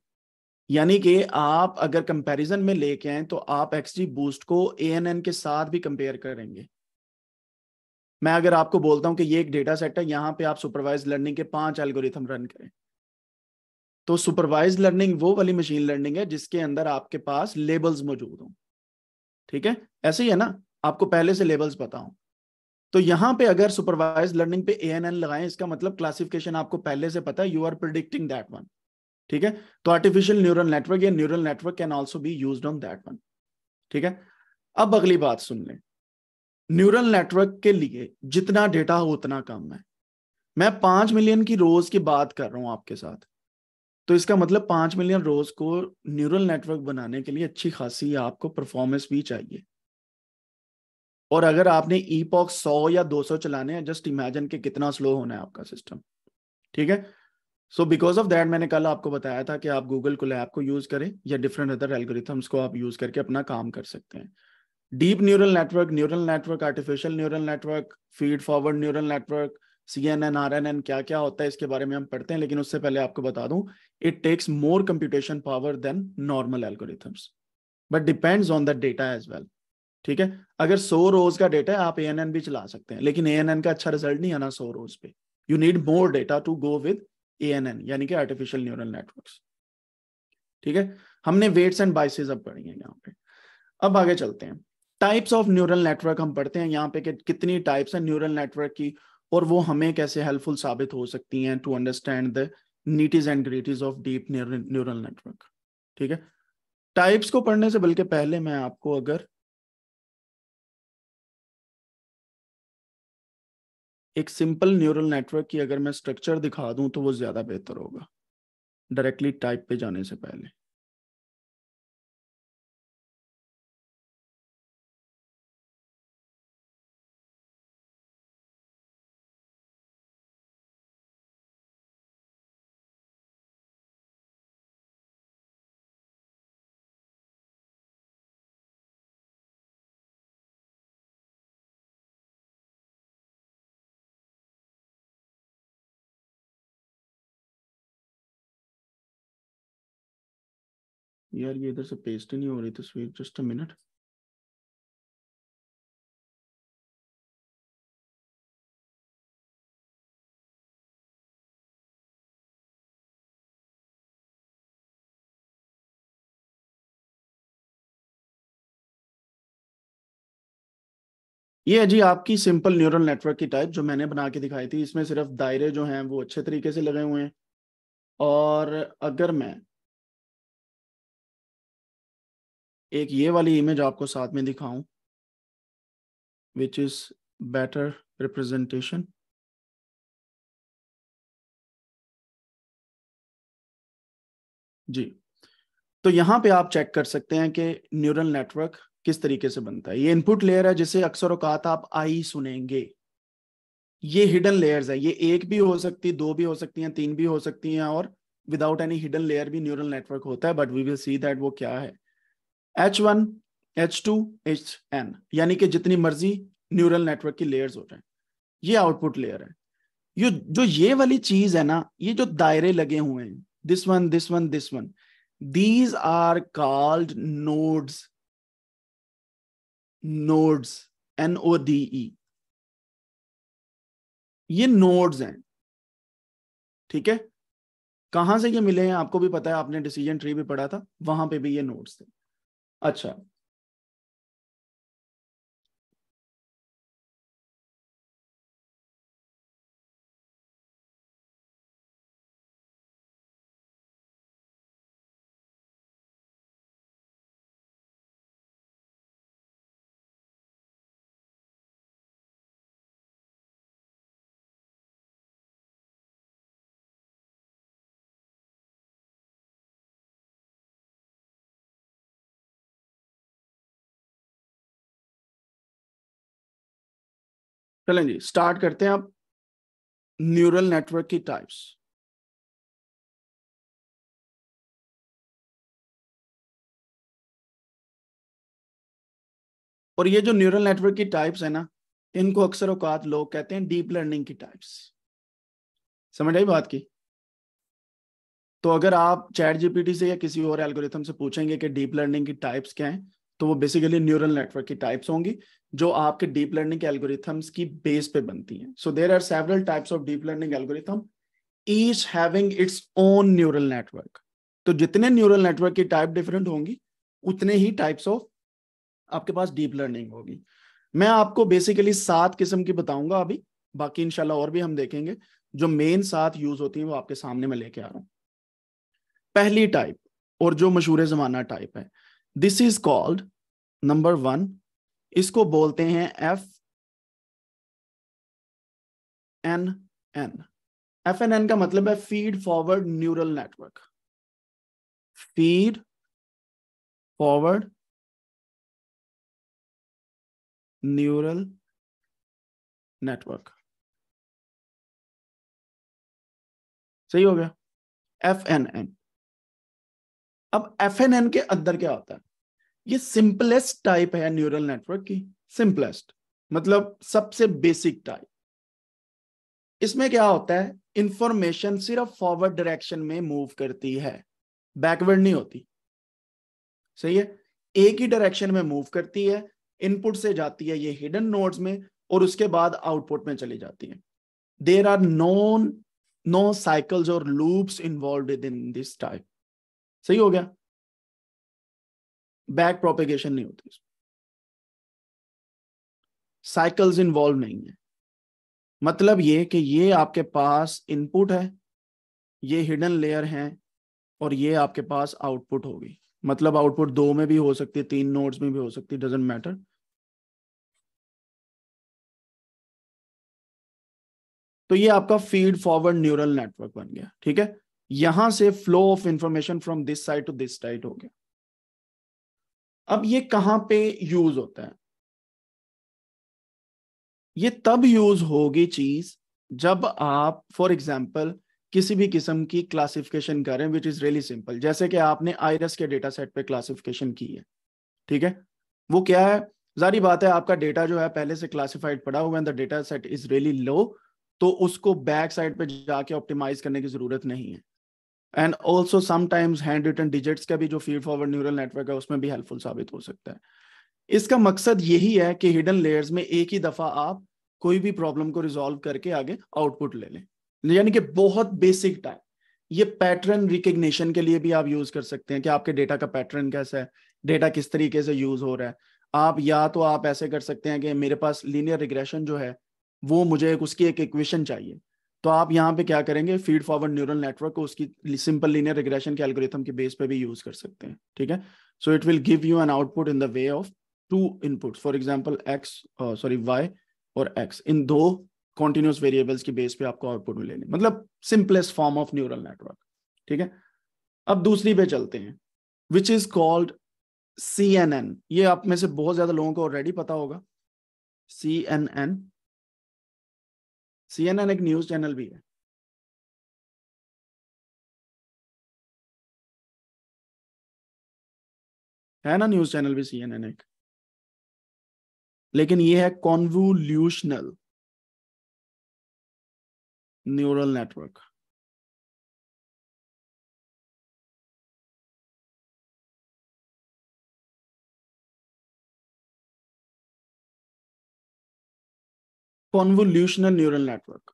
यानी कि आप अगर कंपैरिजन में लेके आए तो आप एक्सजी बूस्ट को ए के साथ भी कंपेयर करेंगे मैं अगर आपको बोलता हूं कि ये एक डेटा सेट है यहाँ पे आप सुपरवाइज लर्निंग के पांच एल्गोरिथम रन करें तो सुपरवाइज लर्निंग वो वाली मशीन लर्निंग है जिसके अंदर आपके पास लेबल्स मौजूद हों ठीक है ऐसे ही है ना आपको पहले से लेबल्स पता तो यहाँ पे अगर सुपरवाइज लर्निंग पे ए एन एन लगाए इसका मतलब क्लासिफिकेशन आपको पहले से पता है you are predicting that one ठीक है तो आर्टिफिशियल न्यूरल नेटवर्क या neural network can also be use on that one ठीक है अब अगली बात सुन लें न्यूरल नेटवर्क के लिए जितना डेटा हो उतना कम है मैं पांच मिलियन की रोज की बात कर रहा हूं आपके साथ तो इसका मतलब पांच मिलियन रोज को न्यूरल नेटवर्क बनाने के लिए अच्छी खासी आपको परफॉर्मेंस भी चाहिए और अगर आपने ई पॉक्स सौ या दो सौ चलाने हैं जस्ट इमेजिन के कितना स्लो होना है आपका सिस्टम ठीक है सो बिकॉज ऑफ दैट मैंने कल आपको बताया था कि आप गूगल को लैब को यूज करें या डिफरेंट अदर एल्गोरिथम्स को आप यूज करके अपना काम कर सकते हैं deep neural network neural network artificial neural network feed forward neural network C N N R N N क्या क्या होता है इसके बारे में हम पढ़ते हैं लेकिन उससे पहले आपको बता दूं it takes more computation power than normal algorithms but depends on the data as well ठीक है अगर सो रोज का डेटा है आप ए एन एन भी चला सकते हैं लेकिन ए एन एन का अच्छा रिजल्ट नहीं आना सौ रोज पे you need more data to go with A N N यानी कि आर्टिफिशियल न्यूरल नेटवर्क ठीक है हमने वेट्स एंड बाइसेज अब पढ़ी है यहाँ पे अब आगे चलते हैं टाइप्स ऑफ न्यूरल नेटवर्क हम पढ़ते हैं यहाँ पे कि कितनी टाइप्स हैं न्यूरल नेटवर्क की और वो हमें कैसे हेल्पफुल साबित हो सकती हैं to understand the nitties and gritties of deep neural network ठीक है टाइप्स को पढ़ने से बल्कि पहले मैं आपको अगर एक सिंपल न्यूरल नेटवर्क की अगर मैं स्ट्रक्चर दिखा दूं तो वो ज्यादा बेहतर होगा डायरेक्टली टाइप पे जाने से पहले यार ये इधर से पेस्ट ही नहीं हो रही तस्वीर जस्ट अ मिनट ये है जी आपकी सिंपल न्यूरल नेटवर्क की टाइप जो मैंने बना के दिखाई थी इसमें सिर्फ दायरे जो हैं वो अच्छे तरीके से लगे हुए हैं और अगर मैं एक ये वाली इमेज आपको साथ में दिखाऊं विच इज बेटर रिप्रेजेंटेशन जी तो यहां पे आप चेक कर सकते हैं कि न्यूरल नेटवर्क किस तरीके से बनता है ये इनपुट लेयर है जिसे अक्सर औकात आप आई सुनेंगे ये हिडन लेयर्स है ये एक भी हो सकती है दो भी हो सकती हैं तीन भी हो सकती हैं और विदाउट एनी हिडन लेयर भी न्यूरल नेटवर्क होता है but we will see that वो क्या है H one H two H N यानी कि जितनी मर्जी न्यूरल नेटवर्क की लेयर्स हो जाए ये आउटपुट लेयर है ये जो ये वाली चीज है ना ये जो दायरे लगे हुए हैं this one this one this one these are called nodes nodes N O D E ये नोड्स हैं ठीक है कहां से ये मिले हैं आपको भी पता है आपने डिसीजन ट्री भी पढ़ा था वहां पे भी ये नोड्स थे अच्छा चलें जी स्टार्ट करते हैं आप न्यूरल नेटवर्क की टाइप्स और ये जो न्यूरल नेटवर्क की टाइप्स है ना इनको अक्सर औकात लोग कहते हैं डीप लर्निंग की टाइप्स समझ आई बात की तो अगर आप चैट जीपीटी से या किसी और एल्गोरिथम से पूछेंगे कि डीप लर्निंग की टाइप्स क्या हैं तो वो बेसिकली न्यूरल नेटवर्क की टाइप्स होंगी जो आपके डीप लर्निंग एल्गोरिथम्स की बेस पे बनती हैं so there are several types of deep learning algorithm each having its own neural network तो जितने न्यूरल नेटवर्क की टाइप डिफरेंट होंगी उतने ही टाइप्स ऑफ आपके पास डीप लर्निंग होगी मैं आपको बेसिकली सात किस्म की बताऊंगा अभी बाकी इंशाल्लाह और भी हम देखेंगे जो मेन सात यूज होती हैं वो आपके सामने में लेके आ रहा हूं पहली टाइप और जो मशहूर जमाना टाइप है this is called number one इसको बोलते हैं F N N F N N का मतलब है feed forward neural network feed forward neural network सही हो गया एफ एन एन अब एफ एन एन के अंदर क्या होता है ये सिंपलेस्ट टाइप है न्यूरल नेटवर्क की सिंपलेस्ट मतलब सबसे बेसिक टाइप इसमें क्या होता है इंफॉर्मेशन सिर्फ फॉरवर्ड डायरेक्शन में मूव करती है बैकवर्ड नहीं होती सही है एक ही डायरेक्शन में मूव करती है इनपुट से जाती है ये हिडन नोड्स में और उसके बाद आउटपुट में चली जाती है there are non no cycles और loops involve in this type सही हो गया बैक प्रोपेगेशन नहीं होती साइकिल्स इन्वॉल्व नहीं है मतलब ये कि ये आपके पास इनपुट है ये हिडन लेयर है और ये आपके पास आउटपुट होगी मतलब आउटपुट दो में भी हो सकती है तीन नोड्स में भी हो सकती है डजेंट मैटर तो ये आपका फीड फॉरवर्ड न्यूरल नेटवर्क बन गया ठीक है यहां से flow of information from this side to this side हो गया अब ये कहां पे यूज होता है ये तब यूज होगी चीज जब आप फॉर एग्जाम्पल किसी भी किस्म की क्लासिफिकेशन करें विच इज रियली सिंपल जैसे कि आपने आयरस के डेटा सेट पे क्लासिफिकेशन की है ठीक है वो क्या है जारी बात है आपका डेटा जो है पहले से क्लासिफाइड पड़ा हुआ है data set is really low तो उसको बैक साइड पे जाके ऑप्टिमाइज करने की जरूरत नहीं है and also sometimes handwritten digits का भी जो फीड फॉरवर्ड न्यूरल नेटवर्क है उसमें भी हेल्पफुल साबित हो सकता है इसका मकसद यही है कि हिडन लेयर्स में एक ही दफा आप कोई भी प्रॉब्लम को रिजॉल्व करके आगे आउटपुट ले लें यानी कि बहुत बेसिक टाइम ये पैटर्न रिकग्निशन के लिए भी आप यूज कर सकते हैं कि आपके डेटा का पैटर्न कैसा है डेटा किस तरीके से यूज हो रहा है आप या तो आप ऐसे कर सकते हैं कि मेरे पास लीनियर रिग्रेशन जो है वो मुझे एक उसकी एक इक्वेशन चाहिए तो आप यहाँ पे क्या करेंगे फीड फॉरवर्ड न्यूरल नेटवर्क को उसकी सिंपल लीनियर रिग्रेशन के एल्गोरिथम के बेस पे भी यूज कर सकते हैं ठीक है so it will give you an output in the way of two input for example X sorry Y और एक्स इन दो कॉन्टिन्यूस वेरिएबल्स के बेस पे आपको आउटपुट मिलेंगे मतलब simplest form of neural network ठीक है अब दूसरी पे चलते हैं विच इज कॉल्ड सी ये आप में से बहुत ज्यादा लोगों को ऑलरेडी पता होगा सी एन एन सीएनएन एक न्यूज चैनल भी है है ना न्यूज चैनल भी सीएनएन एक लेकिन ये है convolutional neural network convolutional neural network.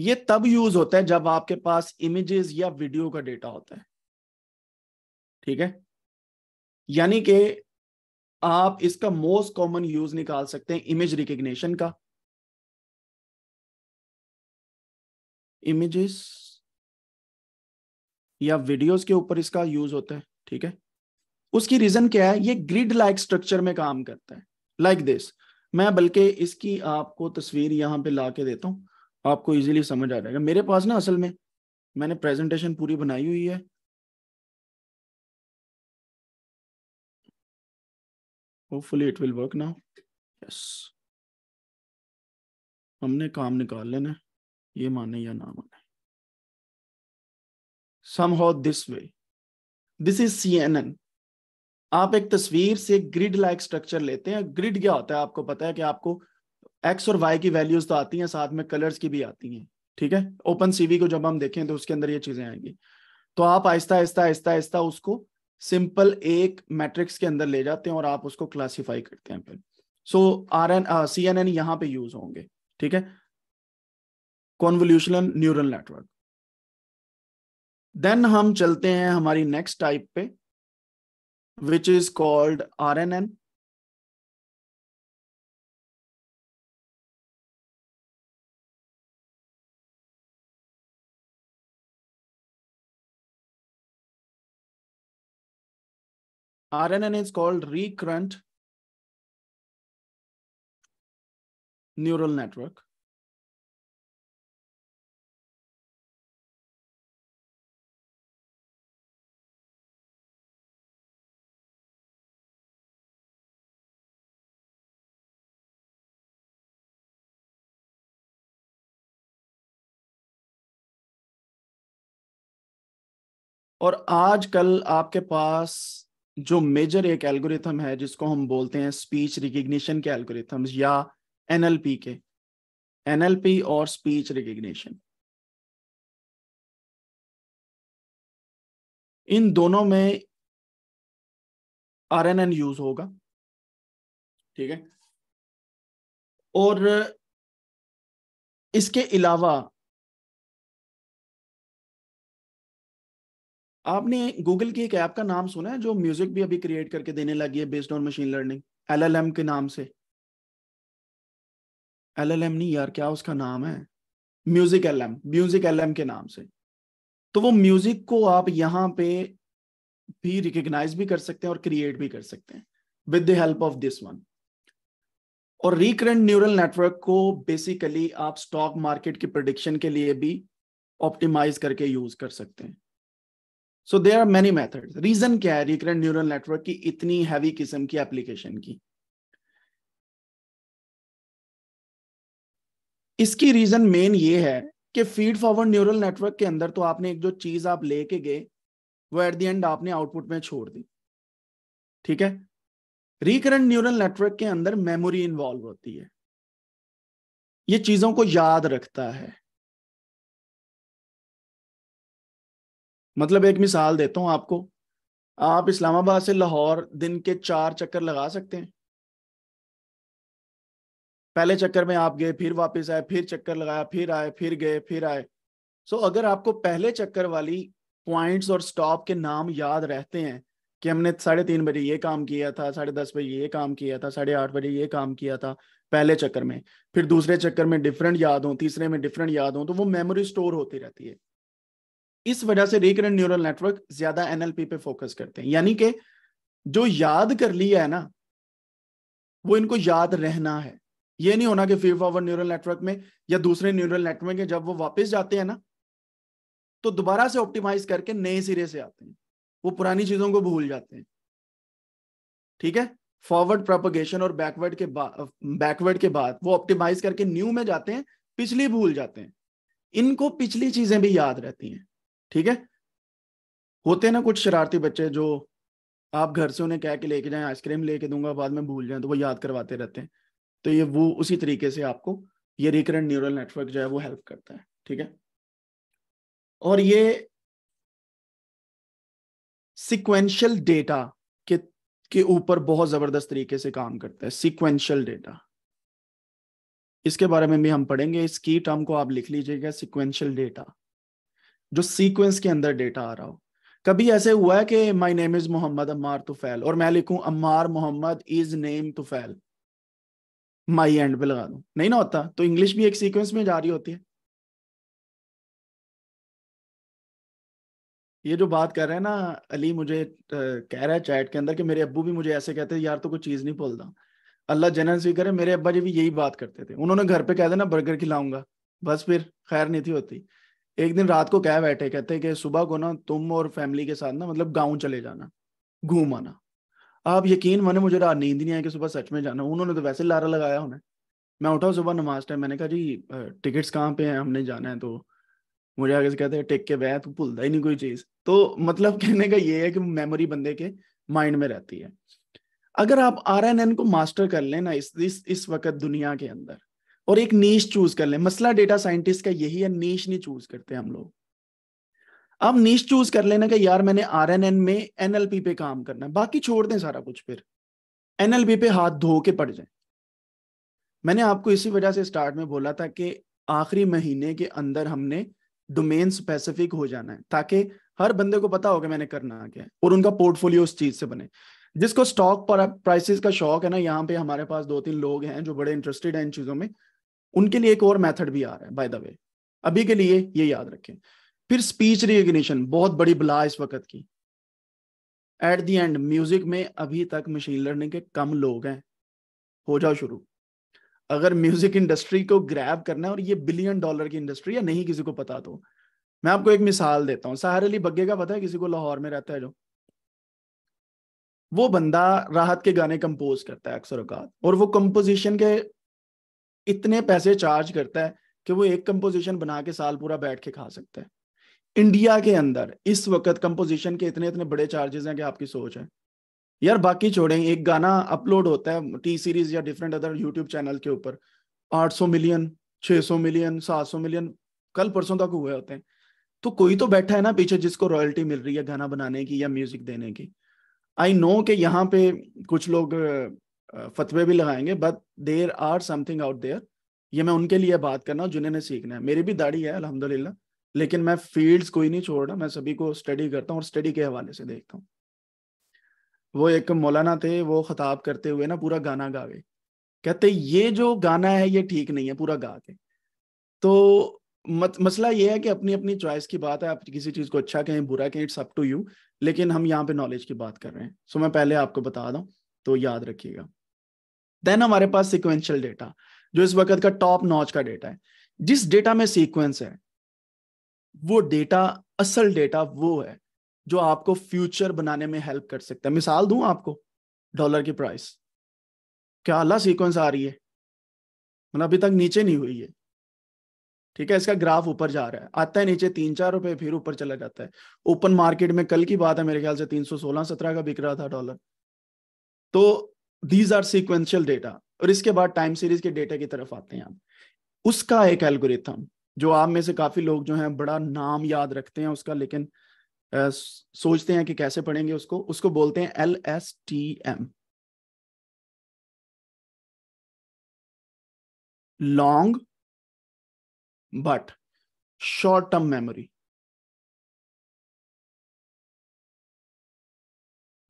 ये तब यूज होता है जब आपके पास इमेजेस या वीडियो का डेटा होता है ठीक है यानी कि आप इसका मोस्ट कॉमन यूज निकाल सकते हैं इमेज रिकग्निशन का इमेजेस या वीडियोस के ऊपर इसका यूज होता है ठीक है उसकी रीजन क्या है ये ग्रिड लाइक स्ट्रक्चर में काम करता है लाइक like दिस मैं बल्कि इसकी आपको तस्वीर यहाँ पे ला के देता हूँ आपको इजीली समझ आ जाएगा मेरे पास ना असल में मैंने प्रेजेंटेशन पूरी बनाई हुई है hopefully it will work now yes हमने काम निकाल लेना ये माने या ना माने somehow this way. This is CNN. आप एक तस्वीर से ग्रिड लाइक स्ट्रक्चर लेते हैं ग्रिड क्या होता है आपको पता है कि आपको एक्स और वाई की वैल्यूज तो आती हैं साथ में कलर्स की भी आती हैं ठीक है ओपन सीवी को जब हम देखें तो उसके अंदर ये चीजें आएंगी तो आप आहिस्ता आहिस्ता आहिस्ता आहिस्ता उसको सिंपल एक मैट्रिक्स के अंदर ले जाते हैं और आप उसको क्लासीफाई करते हैं फिर so R N C N N यहाँ पे यूज होंगे ठीक है कॉन्वोल्यूशनल न्यूरल नेटवर्क देन हम चलते हैं हमारी नेक्स्ट टाइप पे which is called R N N R N N is called recurrent neural network और आज कल आपके पास जो मेजर एक एल्गोरिथम है जिसको हम बोलते हैं स्पीच रिकग्निशन के एल्गोरिथम्स या एनएलपी के एनएलपी और स्पीच रिकग्निशन इन दोनों में आर एन एन यूज होगा ठीक है और इसके अलावा आपने गूगल की एक ऐप का नाम सुना है जो म्यूजिक भी अभी क्रिएट करके देने लगी है based on machine learning LLM के नाम से एलएलएम नहीं यार क्या उसका नाम है music L M music L M के नाम से तो वो म्यूजिक को आप यहाँ पे भी रिकग्नाइज भी कर सकते हैं और क्रिएट भी कर सकते हैं with the help of this one और रिकरेंट न्यूरल नेटवर्क को बेसिकली आप स्टॉक मार्केट की प्रोडिक्शन के लिए भी ऑप्टिमाइज करके यूज कर सकते हैं so there are many method reason क्या है रिकरेंट न्यूरल नेटवर्क की इतनी हैवी किस्म की एप्लीकेशन की इसकी रीजन मेन ये है कि फीड फॉरवर्ड न्यूरल नेटवर्क के अंदर तो आपने एक जो चीज आप लेके गए वो एट द एंड आपने आउटपुट में छोड़ दी ठीक है रिकरेंट न्यूरल नेटवर्क के अंदर मेमोरी इन्वॉल्व होती है ये चीजों को याद रखता है मतलब एक मिसाल देता हूँ आपको आप इस्लामाबाद से लाहौर दिन के चार चक्कर लगा सकते हैं पहले चक्कर में आप गए फिर वापस आए फिर चक्कर लगाया फिर आए फिर गए फिर आए सो अगर आपको पहले चक्कर वाली पॉइंट्स और स्टॉप के नाम याद रहते हैं कि हमने साढ़े तीन बजे ये काम किया था साढ़े दस बजे ये काम किया था साढ़े आठ बजे ये काम किया था पहले चक्कर में फिर दूसरे चक्कर में डिफरेंट याद हो तीसरे में डिफरेंट याद हों तो वो मेमोरी स्टोर होती रहती है इस वजह से रिकरेंट न्यूरल नेटवर्क ज्यादा एनएलपी पे फोकस करते हैं यानी कि जो याद कर लिया है ना वो इनको याद रहना है ये नहीं होना कि फीव पावर न्यूरल नेटवर्क में या दूसरे न्यूरल नेटवर्क में जब वो वापस जाते हैं ना तो दोबारा से ऑप्टिमाइज करके नए सिरे से आते हैं वो पुरानी चीजों को भूल जाते हैं ठीक है फॉरवर्ड प्रोपोगेशन और बैकवर्ड के बाद बैकवर्ड के बाद वो ऑप्टिमाइज करके न्यू में जाते हैं पिछली भूल जाते हैं इनको पिछली चीजें भी याद रहती हैं ठीक है होते ना कुछ शरारती बच्चे जो आप घर से उन्हें कह के लेके जाए आइसक्रीम लेके दूंगा बाद में भूल जाए तो वो याद करवाते रहते हैं तो ये वो उसी तरीके से आपको ये रिकरेंट न्यूरल नेटवर्क जो है वो हेल्प करता है ठीक है और ये सिक्वेंशियल डेटा के के ऊपर बहुत जबरदस्त तरीके से काम करता है सिक्वेंशियल डेटा इसके बारे में भी हम पढ़ेंगे इस की टर्म को आप लिख लीजिएगा सिक्वेंशियल डेटा जो सीक्वेंस के अंदर डेटा आ रहा हो कभी ऐसे हुआ है कि my name is Mohammad Ammar Tufail और मैं लिखूं Ammar Mohammad is name Tufail my end पे लगा दू नहीं ना होता तो इंग्लिश भी एक सीक्वेंस में जा रही होती है ये जो बात कर रहे हैं ना अली मुझे कह रहा है चैट के अंदर कि मेरे अबू भी मुझे ऐसे कहते हैं यार तो कोई चीज़ नहीं बोलता अल्लाह जनन भी करे मेरे अब्बा जी भी यही बात करते थे उन्होंने घर पे कह देना बर्गर खिलाऊंगा बस फिर खैर नहीं थी होती एक दिन रात को कह बैठे कहते कि सुबह को ना तुम और फैमिली के साथ ना मतलब गांव चले जाना घूम आना आप यकीन माने मुझे रात नींद नहीं आई कि सुबह सच में जाना उन्होंने तो वैसे लारा लगाया उन्हें मैं उठा सुबह नमाज टाइम मैंने कहा जी टिकट्स कहाँ पे हैं हमने जाना है तो मुझे आगे से कहते हैं टेक के बह तू भूलता ही नहीं कोई चीज़ तो मतलब कहने का ये है कि मेमोरी बंदे के माइंड में रहती है अगर आप आर एन एन को मास्टर कर लेना इस इस इस वक्त दुनिया के अंदर और एक नीच चूज कर ले मसला डेटा साइंटिस्ट का यही है नीच नहीं चूज करते हम लोग अब नीच चूज कर लेना कि यार मैंने आर एन एन में एनएलपी पे काम करना है बाकी छोड़ दें सारा कुछ फिर एनएलपी पे हाथ धो के पड़ जाए मैंने आपको इसी वजह से स्टार्ट में बोला था कि आखिरी महीने के अंदर हमने डोमेन स्पेसिफिक हो जाना है ताकि हर बंदे को पता हो कि मैंने करना क्या है और उनका पोर्टफोलियो उस चीज से बने जिसको स्टॉक प्राइसेस का शौक है ना यहाँ पे हमारे पास दो तीन लोग हैं जो बड़े इंटरेस्टेड हैं इन चीजों में उनके लिए एक और मेथड भी आ रहा है बाय द वे अभी के लिए ये याद रखें फिर स्पीच रिकग्निशन बहुत बड़ी बला इस वक्त की एट द एंड म्यूजिक में अभी तक मशीन लर्निंग के कम लोग हैं हो जाओ शुरू अगर म्यूजिक इंडस्ट्री को ग्रैब करना है और ये बिलियन डॉलर की इंडस्ट्री है नहीं किसी को पता तो मैं आपको एक मिसाल देता हूँ सहार अली बग्गे का पता है किसी को लाहौर में रहता है जो वो बंदा राहत के गाने कंपोज करता है अक्सर अकात और वो कंपोजिशन के इतने पैसे चार्ज करता है कि वो एक कंपोजिशन बना के साल पूरा बैठ के खा सकता है इंडिया के अंदर इस वक्त कंपोजिशन के इतने इतने बड़े चार्जेस हैं कि आपकी सोच है यार बाकी छोड़ें एक गाना अपलोड होता है टी सीरीज या डिफरेंट अदर यूट्यूब चैनल के ऊपर 800 मिलियन 600 मिलियन 700 मिलियन कल परसों तक हुए होते हैं तो कोई तो बैठा है ना पीछे जिसको रॉयल्टी मिल रही है गाना बनाने की या म्यूजिक देने की आई नो कि यहाँ पे कुछ लोग फतवे भी लगाएंगे but there are something out there ये मैं उनके लिए बात करना हूँ जिन्हें सीखना है मेरी भी दाढ़ी है अलहमदुल्ला लेकिन मैं फील्ड्स कोई नहीं छोड़ रहा मैं सभी को स्टडी करता हूँ और स्टडी के हवाले से देखता हूँ वो एक मौलाना थे वो खताब करते हुए ना पूरा गाना गा गए कहते ये जो गाना है ये ठीक नहीं है पूरा गा के तो मत, मसला ये है कि अपनी अपनी चॉइस की बात है आप किसी चीज़ को अच्छा कहें बुरा कहें इट्स अप टू यू लेकिन हम यहाँ पे नॉलेज की बात कर रहे हैं सो मैं पहले आपको बता दूँ तो याद रखिएगा देन हमारे पास सिक्वेंशियल डेटा जो इस वक्त का टॉप नॉच का डेटा है जिस डेटा में सीक्वेंस है वो डेटा असल डेटा वो है जो आपको फ्यूचर बनाने में हेल्प कर सकता है मिसाल दूं आपको डॉलर की प्राइस क्या अल्लाह सीक्वेंस आ रही है मतलब अभी तक नीचे नहीं हुई है ठीक है इसका ग्राफ ऊपर जा रहा है आता है नीचे तीन चार रुपए फिर ऊपर चला जाता है ओपन मार्केट में कल की बात है मेरे ख्याल से तीन सौ सोलह सत्रह का बिक रहा था डॉलर तो दीज आर सीक्वेंशियल डेटा और इसके बाद टाइम सीरीज के डेटा की तरफ आते हैं आप उसका एक एल्गोरिथम जो आप में से काफी लोग जो हैं बड़ा नाम याद रखते हैं उसका लेकिन आ, सोचते हैं कि कैसे पढ़ेंगे उसको उसको बोलते हैं L S T M long but short term memory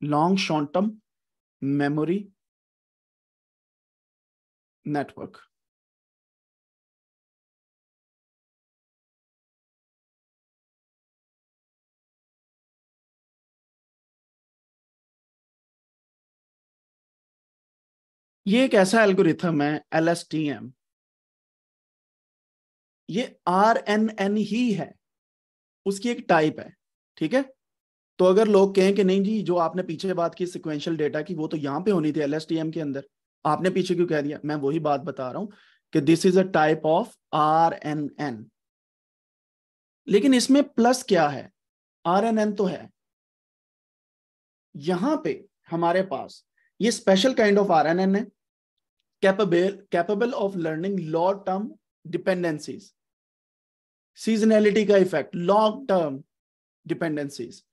long short term memory network. ये एक ऐसा एल्गोरिथम है एल एस टी एम ये आर एन एन ही है उसकी एक टाइप है ठीक है तो अगर लोग कहें कि नहीं जी जो आपने पीछे बात की सिक्वेंशियल डेटा की वो तो यहां पे होनी थी एल एस टी एम के अंदर आपने पीछे क्यों कह दिया मैं वही बात बता रहा हूं कि this is a type of R N N लेकिन इसमें प्लस क्या है आर एन एन तो है यहां पे हमारे पास ये special kind of R N N है capable capable of learning long term dependencies seasonality का effect long term dependencies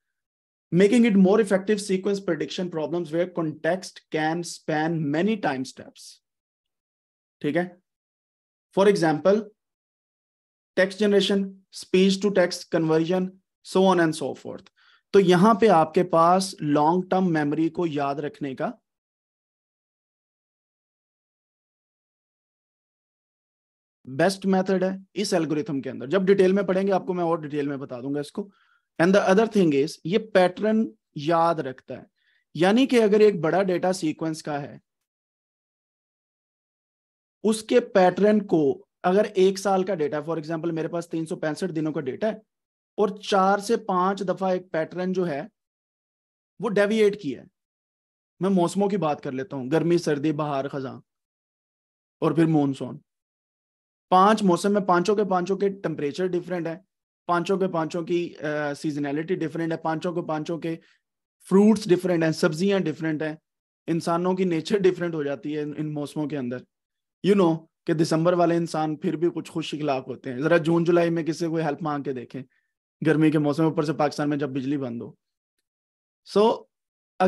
making it more effective sequence prediction problems where context can span many time steps ठीक है for example text generation speech to text conversion so on and so forth तो यहां पे आपके पास long term memory को याद रखने का बेस्ट मेथड है इस एल्गोरिथम के अंदर जब डिटेल में पढ़ेंगे आपको मैं और डिटेल में बता दूंगा इसको and the other thing is ये पैटर्न याद रखता है यानी कि अगर एक बड़ा डेटा सीक्वेंस का है उसके पैटर्न को अगर एक साल का डेटा फॉर एग्जाम्पल मेरे पास तीन सौ पैंसठ दिनों का डेटा है और चार से पांच दफा एक पैटर्न जो है वो डेविएट किया है मैं मौसमों की बात कर लेता हूँ गर्मी सर्दी बहार खजा और फिर मानसून पांच मौसम में पांचों के पांचों के टेम्परेचर डिफरेंट है पांचों के पांचों की सीजनैलिटी uh, डिफरेंट है पांचों के पांचों के फ्रूट्स डिफरेंट हैं सब्जियां डिफरेंट हैं इंसानों की नेचर डिफरेंट हो जाती है इन, मौसमों के अंदर यू you नो know, कि दिसंबर वाले इंसान फिर भी कुछ खुश इखलाक होते हैं जरा जून जुलाई में किसी को हेल्प मांग के देखें गर्मी के मौसम ऊपर से पाकिस्तान में जब बिजली बंद हो सो so,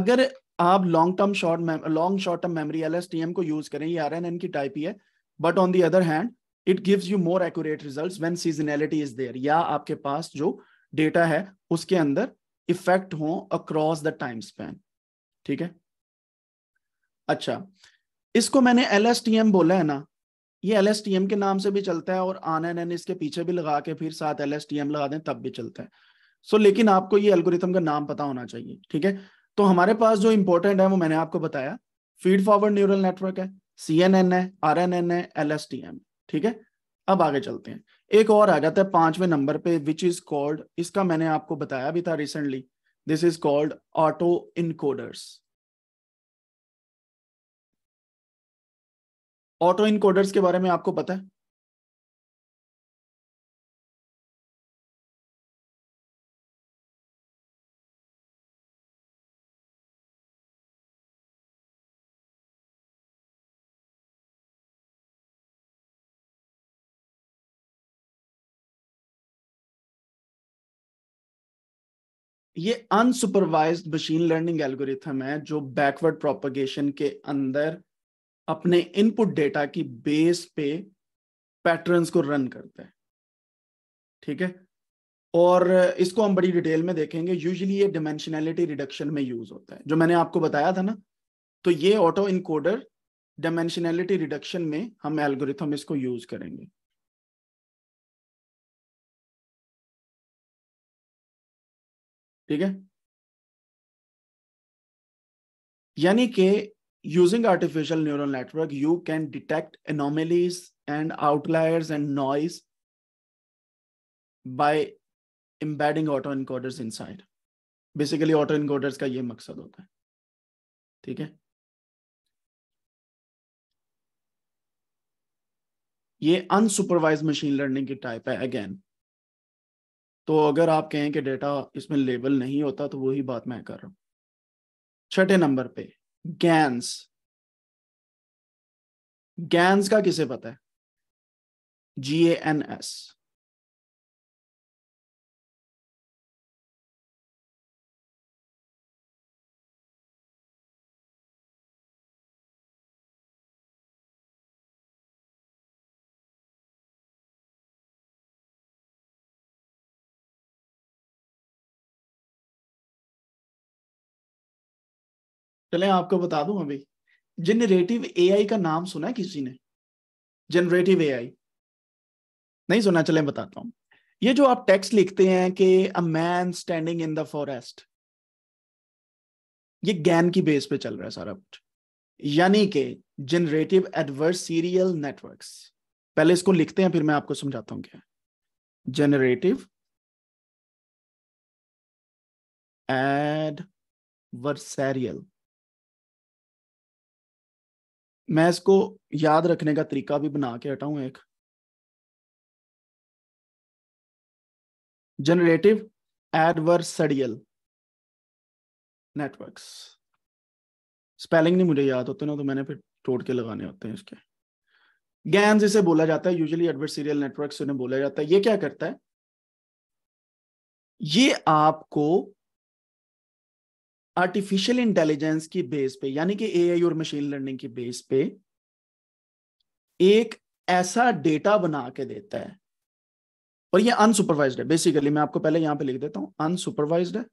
अगर आप long term short long short term memory L को यूज करें ये आर एन एन की टाइप ही है but on the other hand it gives you more accurate results when seasonality is there या आपके पास जो डेटा है उसके अंदर इफेक्ट हो अक्रॉस द टाइम स्पैन ठीक है अच्छा इसको मैंने एल बोला है ना ये एल के नाम से भी चलता है और आन एन एन इसके पीछे भी लगा के फिर साथ एल लगा दें तब भी चलता है सो so, लेकिन आपको ये एल्गोरिथम का नाम पता होना चाहिए ठीक है तो हमारे पास जो इंपॉर्टेंट है वो मैंने आपको बताया फीड फॉरवर्ड न्यूरल नेटवर्क है सी एन एन है आर एन एन है एल एस टी एम ठीक है अब आगे चलते हैं एक और आ जाता है पांचवें नंबर पे विच इज कॉल्ड इसका मैंने आपको बताया भी था recently this is called auto encoders auto encoders के बारे में आपको पता है ये अनसुपरवाइज मशीन लर्निंग एल्गोरिथम है जो बैकवर्ड प्रोपगेशन के अंदर अपने इनपुट डेटा की बेस पे पैटर्न्स को रन करता है ठीक है और इसको हम बड़ी डिटेल में देखेंगे यूजुअली ये डिमेंशनैलिटी रिडक्शन में यूज होता है जो मैंने आपको बताया था ना तो ये ऑटो इनकोडर डायमेंशनैलिटी रिडक्शन में हम एल्गोरिथम इसको यूज करेंगे ठीक है यानी कि using artificial neural network you can detect anomalies and outliers and noise by embedding auto inside basically auto encoders का ये मकसद होता है ठीक है ये अनसुपरवाइज मशीन लर्निंग की टाइप है अगेन तो अगर आप कहें कि डेटा इसमें लेबल नहीं होता तो वही बात मैं कर रहा हूं छठे नंबर पे गैंस गैंस का किसे पता है जी ए एन एस चले आपको बता दूं अभी जेनरेटिव एआई का नाम सुना है किसी ने जेनरेटिव एआई नहीं सुना चले बताता हूँ ये जो आप टेक्स्ट लिखते हैं कि a man standing in the forest ये गैन की बेस पे चल रहा है सारा कुछ यानी कि जनरेटिव एडवर्सरियल नेटवर्क्स पहले इसको लिखते हैं फिर मैं आपको समझाता हूं क्या जेनरेटिव एडवर्सरियल मैं इसको याद रखने का तरीका भी बना के हटाऊ एक जनरेटिव एडवर्सडियल नेटवर्क्स स्पेलिंग नहीं मुझे याद होते ना तो मैंने फिर तोड़ के लगाने होते हैं इसके गैन जिसे बोला जाता है यूजुअली एडवर्सरियल नेटवर्क उन्हें बोला जाता है ये क्या करता है ये आपको आर्टिफिशियल इंटेलिजेंस की बेस पे यानी कि एआई और मशीन लर्निंग की बेस पे एक ऐसा डेटा बना के देता है और ये अनसुपरवाइज्ड है बेसिकली मैं आपको पहले यहां पे लिख देता हूं अनसुपरवाइज्ड है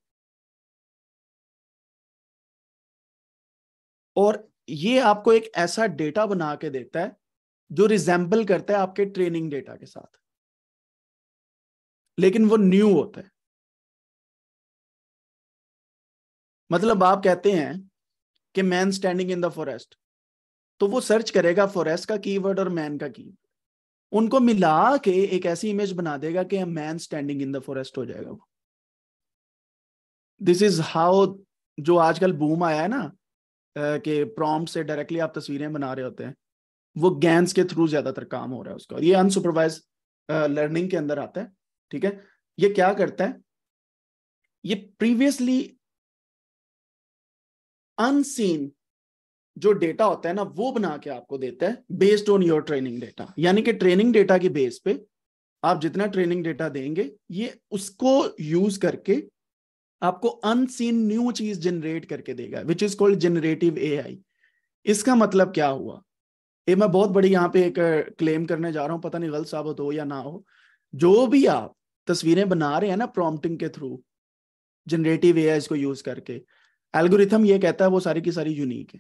और ये आपको एक ऐसा डेटा बना के देता है जो रिजेंबल करता है आपके ट्रेनिंग डेटा के साथ लेकिन वो न्यू होता है मतलब आप कहते हैं कि man standing in the forest तो वो सर्च करेगा फॉरेस्ट का कीवर्ड और मैन का की उनको मिला के एक ऐसी इमेज बना देगा कि man standing in the forest हो जाएगा वो दिस इज हाउ जो आजकल बूम आया है ना कि प्रॉम्प्ट से डायरेक्टली आप तस्वीरें बना रहे होते हैं वो गैंस के थ्रू ज्यादातर काम हो रहा है उसका ये अनसुपरवाइज लर्निंग के अंदर आता है ठीक है ये क्या करता है ये प्रीवियसली अनसीन जो डेटा होता है ना वो बना के आपको देता है based on your training data यानी कि ट्रेनिंग डेटा की बेस पे आप जितना ट्रेनिंग डेटा देंगे ये उसको यूज करके आपको अनसीन न्यू चीज जनरेट करके देगा which is called generative A इसका मतलब क्या हुआ ये मैं बहुत बड़ी यहाँ पे एक क्लेम करने जा रहा हूँ पता नहीं गलत साबित हो या ना हो जो भी आप तस्वीरें बना रहे हैं ना प्रॉम्प्टिंग के थ्रू जनरेटिव ए को यूज करके एल्गोरिथम ये कहता है वो सारी की सारी यूनिक है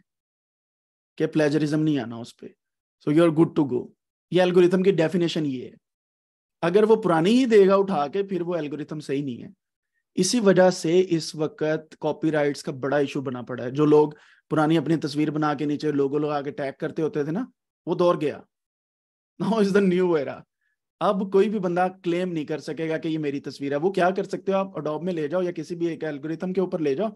कि प्लेजरिज्म नहीं आना उस पर so you are good to go ये एल्गोरिथम की डेफिनेशन ये है अगर वो पुरानी ही देगा उठा के फिर वो एल्गोरिथम सही नहीं है इसी वजह से इस वक्त कॉपीराइट्स का बड़ा इशू बना पड़ा है जो लोग पुरानी अपनी तस्वीर बना के नीचे लोगों लोग आके टैग करते होते थे ना वो दौर गया now is the new era अब कोई भी बंदा क्लेम नहीं कर सकेगा कि ये मेरी तस्वीर है वो क्या कर सकते हो आप अडोब में ले जाओ या किसी भी एक एल्गोरिथम के ऊपर ले जाओ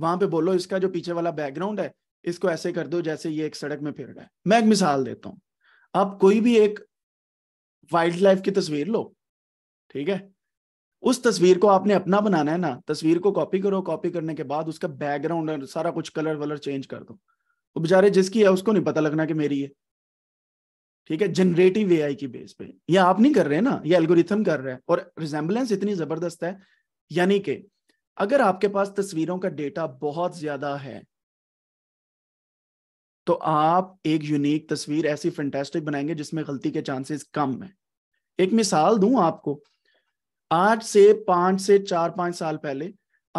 वहां पे बोलो इसका जो पीछे वाला बैकग्राउंड है इसको ऐसे कर दो जैसे ये एक सड़क में फिर रहा है मैं एक मिसाल देता हूं आप कोई भी एक वाइल्ड लाइफ की तस्वीर लो ठीक है उस तस्वीर को आपने अपना बनाना है ना तस्वीर को कॉपी करो कॉपी करने के बाद उसका बैकग्राउंड और सारा कुछ कलर वलर चेंज कर दो वो तो बेचारे जिसकी है उसको नहीं पता लगना कि मेरी है ठीक है जनरेटिव ए की बेस पे ये आप नहीं कर रहे ना ये एल्गोरिथम कर रहे हैं और रिजेम्बलेंस इतनी जबरदस्त है यानी कि अगर आपके पास तस्वीरों का डेटा बहुत ज्यादा है तो आप एक यूनिक तस्वीर ऐसी फंटेस्टिक बनाएंगे जिसमें गलती के चांसेस कम है एक मिसाल दू आपको आज से पांच से चार पांच साल पहले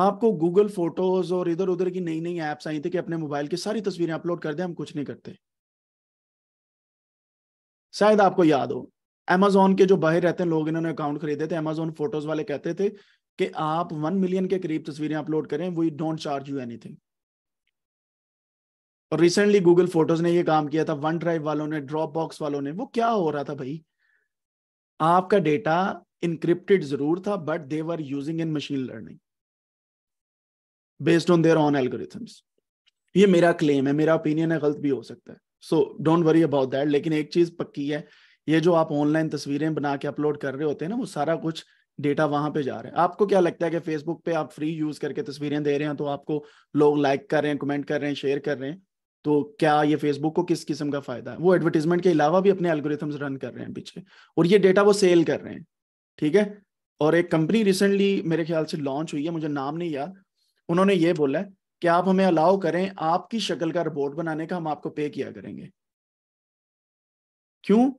आपको गूगल फोटोज और इधर उधर की नई नई ऐप्स आई थी कि अपने मोबाइल की सारी तस्वीरें अपलोड कर दें हम कुछ नहीं करते शायद आपको याद हो अमेजोन के जो बाहर रहते हैं लोग इन्होंने अकाउंट खरीदे थे अमेजोन फोटोज वाले कहते थे कि आप वन मिलियन के करीब तस्वीरें अपलोड करें we don't charge you anything और रिसेंटली गूगल फोटोज ने ये काम किया था वन ड्राइव वालों ने ड्रॉप बॉक्स वालों ने वो क्या हो रहा था भाई आपका डेटा इनक्रिप्टेड जरूर था but they were using in machine learning based on their on algorithms ये मेरा क्लेम है मेरा ओपिनियन है गलत भी हो सकता है so don't worry about that लेकिन एक चीज पक्की है ये जो आप ऑनलाइन तस्वीरें बना के अपलोड कर रहे होते हैं ना वो सारा कुछ डेटा वहां पे जा रहे हैं आपको क्या लगता है कि फेसबुक पे आप फ्री यूज करके तस्वीरें दे रहे हैं तो आपको लोग लाइक कर रहे हैं कमेंट कर रहे हैं शेयर कर रहे हैं तो क्या ये फेसबुक को किस किस्म का फायदा है वो एडवर्टीजमेंट के अलावा भी अपने एल्गोरिथम्स रन कर रहे हैं पीछे और ये डेटा वो सेल कर रहे हैं ठीक है और एक कंपनी रिसेंटली मेरे ख्याल से लॉन्च हुई है मुझे नाम नहीं याद उन्होंने ये बोला है कि आप हमें अलाउ करें आपकी शक्ल का रिपोर्ट बनाने का हम आपको पे किया करेंगे क्यों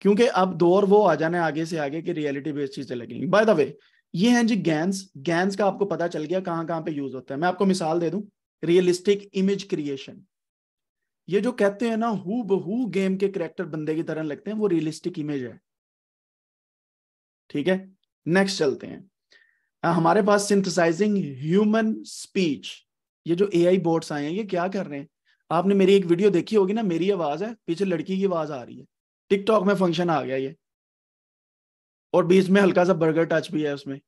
क्योंकि अब दौर वो आ जाने आगे से आगे की रियलिटी बेस्ड चीजें लगेंगी बाय द वे ये हैं जी गैंस गैंस का आपको पता चल गया कहां कहां पे यूज होता है मैं आपको मिसाल दे दूं रियलिस्टिक इमेज क्रिएशन ये जो कहते हैं ना हु बहू गेम के करेक्टर बंदे की तरह लगते हैं वो रियलिस्टिक इमेज है ठीक है नेक्स्ट चलते हैं आ, हमारे पास सिंथेसाइजिंग ह्यूमन स्पीच ये जो आई बोर्ड्स आए हैं ये क्या कर रहे हैं आपने मेरी एक वीडियो देखी होगी ना मेरी आवाज है पीछे लड़की की आवाज आ रही है टिकटॉक में फंक्शन आ गया ये और बीच में हल्का सा बर्गर टच भी है उसमें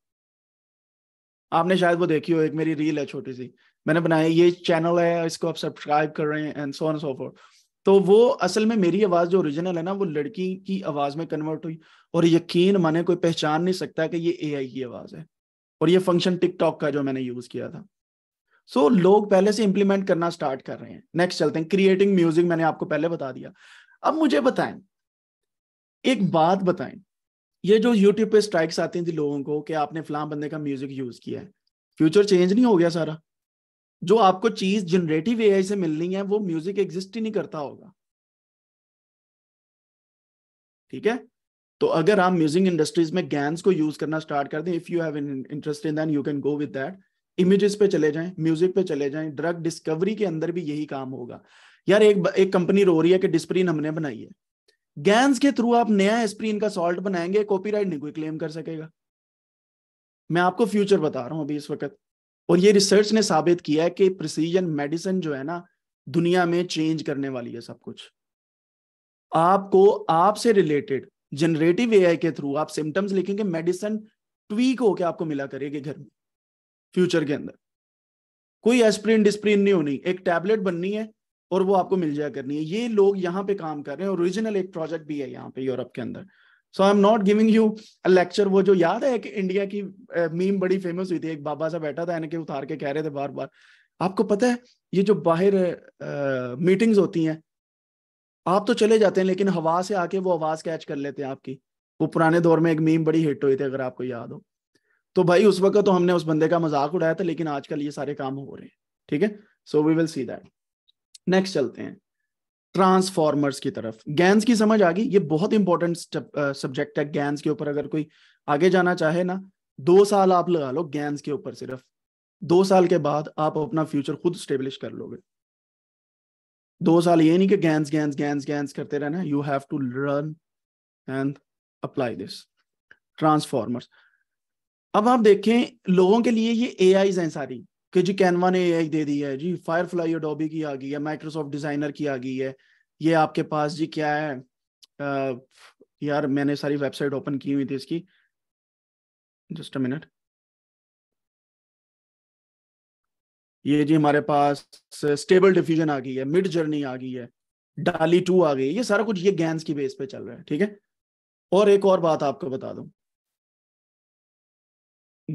आपने शायद वो देखी हो एक मेरी रील है छोटी सी मैंने बनाया ये चैनल है इसको आप सब्सक्राइब कर रहे हैं एंड सो सो फॉर तो वो असल में मेरी आवाज जो ओरिजिनल है ना वो लड़की की आवाज में कन्वर्ट हुई और यकीन माने कोई पहचान नहीं सकता कि ये एआई की आवाज है और ये फंक्शन टिकटॉक का जो मैंने यूज किया था सो so, लोग पहले से इंप्लीमेंट करना स्टार्ट कर रहे हैं नेक्स्ट चलते हैं क्रिएटिंग म्यूजिक मैंने आपको पहले बता दिया अब मुझे बताएं एक बात बताएं ये जो यूट्यूब पे स्ट्राइक्स आती हैं लोगों को कि आपने फलां बंदे का म्यूजिक यूज किया है फ्यूचर चेंज नहीं हो गया सारा जो आपको चीज जनरेटिव एआई से मिलनी है वो म्यूजिक एग्जिस्ट ही नहीं करता होगा ठीक है तो अगर आप म्यूजिक इंडस्ट्रीज में गैंस को यूज करना स्टार्ट कर दें if you have interest in then you can go with that images पे चले जाएं म्यूजिक पे चले जाएं ड्रग डिस्कवरी के अंदर भी यही काम होगा यार एक एक कंपनी रो रही है कि डिस्प्रिन हमने बनाई है गैंस के थ्रू आप नया एस्प्रीन का सॉल्ट बनाएंगे कॉपीराइट नहीं कोई क्लेम कर सकेगा मैं आपको फ्यूचर बता रहा हूं अभी इस वक्त और ये रिसर्च ने साबित किया है कि प्रिसीजन मेडिसिन जो है ना दुनिया में चेंज करने वाली है सब कुछ आपको आपसे रिलेटेड जनरेटिव एआई के थ्रू आप सिम्टम्स लिखेंगे मेडिसिन ट्वीक होकर आपको मिला करेगी घर में फ्यूचर के अंदर कोई एस्प्रिन डिस्प्रिन नहीं होनी एक टैबलेट बननी है और वो आपको मिल जाया करनी है ये लोग यहाँ पे काम कर रहे हैं ओरिजिनल एक प्रोजेक्ट भी है यहाँ पे यूरोप के अंदर so I am not giving you a lecture वो जो याद है कि इंडिया की मीम बड़ी फेमस हुई थी एक बाबा सा बैठा था इनके उतार के कह रहे थे बार बार आपको पता है ये जो बाहर मीटिंग्स होती हैं आप तो चले जाते हैं लेकिन हवा से आके वो आवाज कैच कर लेते हैं आपकी वो पुराने दौर में एक मीम बड़ी हिट हुई थी अगर आपको याद हो तो भाई उस वक्त तो हमने उस बंदे का मजाक उड़ाया था लेकिन आजकल ये सारे काम हो रहे हैं ठीक है so we will see that next चलते हैं ट्रांसफॉर्मर्स की तरफ गैंस की समझ आ गई ये बहुत इंपॉर्टेंट सब्जेक्ट uh, है गैंस के ऊपर अगर कोई आगे जाना चाहे ना दो साल आप लगा लो गैंस के ऊपर सिर्फ दो साल के बाद आप अपना फ्यूचर खुद स्टेब्लिश कर लोगे दो साल ये नहीं कि गैंस गैंस गैंस गैंस करते रहना you have to learn and apply this transformers अब आप देखें लोगों के लिए ये ए हैं सारी कि जी कैनवा ने एआई दे दी है जी फायर फ्लाई डॉबी की आ गई है माइक्रोसॉफ्ट डिजाइनर की आ गई है ये आपके पास जी क्या है आ, यार मैंने सारी वेबसाइट ओपन की हुई थी इसकी जस्ट अ मिनट ये जी हमारे पास स्टेबल डिफ्यूजन आ गई है मिड जर्नी आ गई है डाली टू आ गई है ये सारा कुछ ये गैंस की बेस पे चल रहा है ठीक है और एक और बात आपको बता दू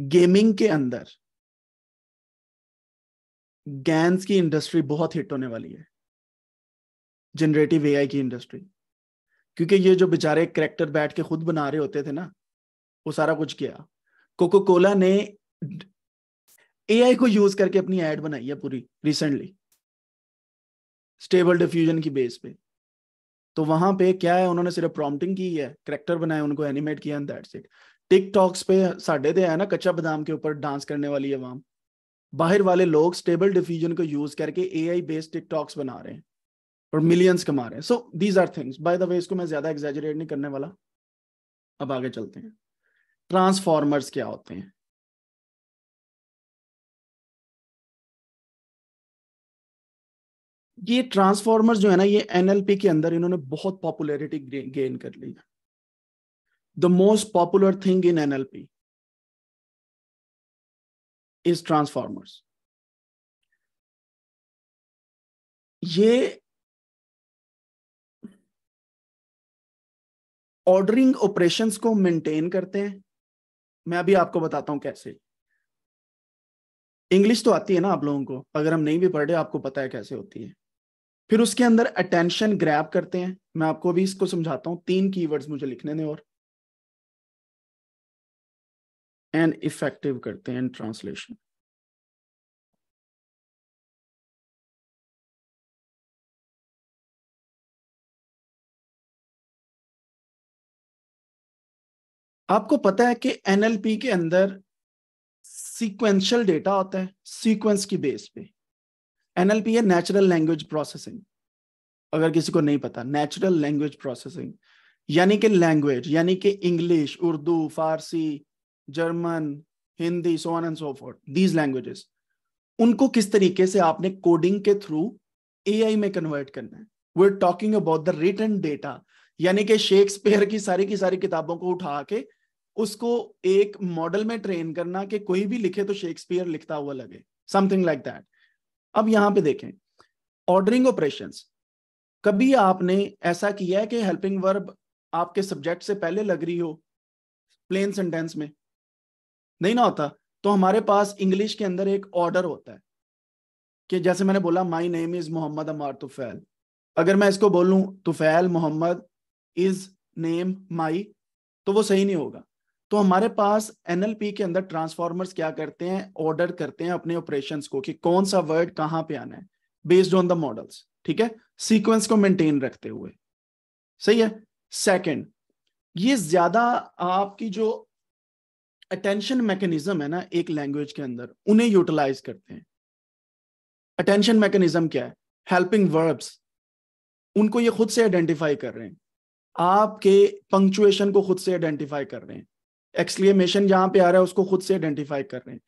गेमिंग के अंदर गैंस की इंडस्ट्री बहुत हिट होने वाली है जनरेटिव एआई की इंडस्ट्री क्योंकि ये जो बेचारे करेक्टर बैठ के खुद बना रहे होते थे ना वो सारा कुछ किया कोको कोला ने एआई को यूज करके अपनी एड बनाई है पूरी रिसेंटली स्टेबल डिफ्यूजन की बेस पे तो वहां पे क्या है उन्होंने सिर्फ प्रॉम्प्टिंग की है करेक्टर बनाए उनको एनिमेट किया दैट्स इट टिकटॉक्स पे साढ़े दे है ना कच्चा बादाम के ऊपर डांस करने वाली है वहां बाहर वाले लोग स्टेबल डिफ्यूजन को यूज करके ए आई बेस्ड टिकटॉक्स बना रहे हैं और मिलियंस कमा रहे हैं so these are things by the way इसको मैं ज्यादा एग्जेजरेट नहीं करने वाला अब आगे चलते हैं ट्रांसफॉर्मर्स क्या होते हैं ये ट्रांसफॉर्मर्स जो है ना ये एनएलपी के अंदर इन्होंने बहुत पॉपुलैरिटी गेन कर ली the most popular thing in NLP is transformers ये ऑर्डरिंग ऑपरेशन को मेंटेन करते हैं मैं अभी आपको बताता हूं कैसे इंग्लिश तो आती है ना आप लोगों को अगर हम नहीं भी पढ़ रहे आपको पता है कैसे होती है फिर उसके अंदर अटेंशन ग्रैब करते हैं मैं आपको भी इसको समझाता हूं तीन कीवर्ड्स मुझे लिखने ने और एंड इफेक्टिव करते हैं इन ट्रांसलेशन आपको पता है कि एनएलपी के अंदर सीक्वेंशियल डेटा होता है सीक्वेंस की बेस पे एनएलपी है नेचुरल लैंग्वेज प्रोसेसिंग अगर किसी को नहीं पता नेचुरल लैंग्वेज प्रोसेसिंग यानी कि लैंग्वेज यानी कि English Urdu Farsi German Hindi so on and so forth these languages उनको किस तरीके से आपने कोडिंग के थ्रू आई में कन्वर्ट करना है we are talking about the return data यानी कि शेक्सपियर की सारी की सारी किताबों को उठा के उसको एक मॉडल में ट्रेन करना कि कोई भी लिखे तो शेक्सपियर लिखता हुआ लगे समथिंग लाइक दैट अब यहां पे देखें ऑर्डरिंग ऑपरेशन कभी आपने ऐसा किया है कि हेल्पिंग वर्ब आपके सब्जेक्ट से पहले लग रही हो प्लेन सेंटेंस में नहीं ना होता तो हमारे पास इंग्लिश के अंदर एक ऑर्डर होता है कि जैसे मैंने बोला my name is Mohammad Ammar Tufail अगर मैं इसको बोलूं Tufail Mohammad is name my तो वो सही नहीं होगा तो हमारे पास एनएलपी के अंदर ट्रांसफॉर्मर्स क्या करते हैं ऑर्डर करते हैं अपने ऑपरेशन को कि कौन सा वर्ड कहाँ पे आना है बेस्ड ऑन द मॉडल्स ठीक है सीक्वेंस को मेंटेन रखते हुए सही है सेकंड ये ज्यादा आपकी जो अटेंशन मैकेनिज्म है ना एक लैंग्वेज के अंदर उन्हें यूटिलाइज करते हैं अटेंशन मैकेनिज्म क्या है हेल्पिंग वर्ब्स उनको ये खुद से आइडेंटिफाई कर रहे हैं आपके पंक्चुएशन को खुद से आइडेंटिफाई कर रहे हैं एक्सक्लेमेशन जहां पे आ रहा है उसको खुद से आइडेंटिफाई कर रहे हैं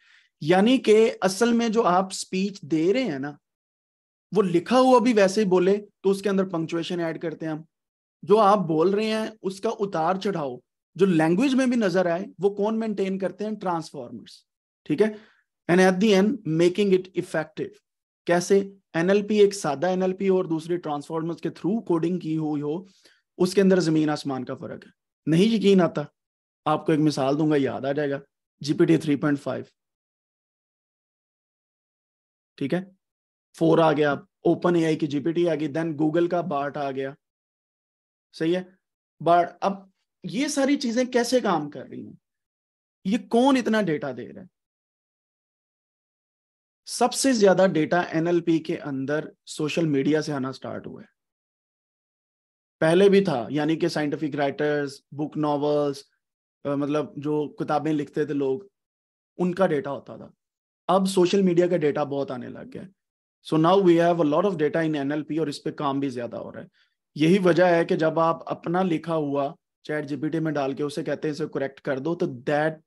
यानी कि असल में जो आप स्पीच दे रहे हैं ना वो लिखा हुआ भी वैसे ही बोले तो उसके अंदर पंक्चुएशन ऐड करते हैं हम जो आप बोल रहे हैं उसका उतार चढ़ाओ जो लैंग्वेज में भी नजर आए वो कौन मेंटेन करते हैं ट्रांसफॉर्मर्स ठीक है and at the end making it effective कैसे एनएलपी एक सादा एनएलपी और दूसरे ट्रांसफॉर्मर्स के थ्रू कोडिंग की हुई हो उसके अंदर जमीन आसमान का फर्क है नहीं यकीन आता आपको एक मिसाल दूंगा याद आ जाएगा जीपीटी थ्री पॉइंट फाइव ठीक है फोर आ गया ओपन एआई की जीपीटी आ गई देन गूगल का बार्ट आ गया सही है बार्ट अब ये सारी चीजें कैसे काम कर रही हैं ये कौन इतना डेटा दे रहा है सबसे ज्यादा डेटा एनएलपी के अंदर सोशल मीडिया से आना स्टार्ट हुआ है पहले भी था यानी कि साइंटिफिक राइटर्स बुक नॉवल्स मतलब जो किताबें लिखते थे लोग उनका डेटा होता था अब सोशल मीडिया का डेटा बहुत आने लग गया so now we have a lot of data in NLP और इस पर काम भी ज्यादा हो रहा है यही वजह है कि जब आप अपना लिखा हुआ चैट जीपीटी में डाल के उसे कहते हैं इसे करेक्ट कर दो तो that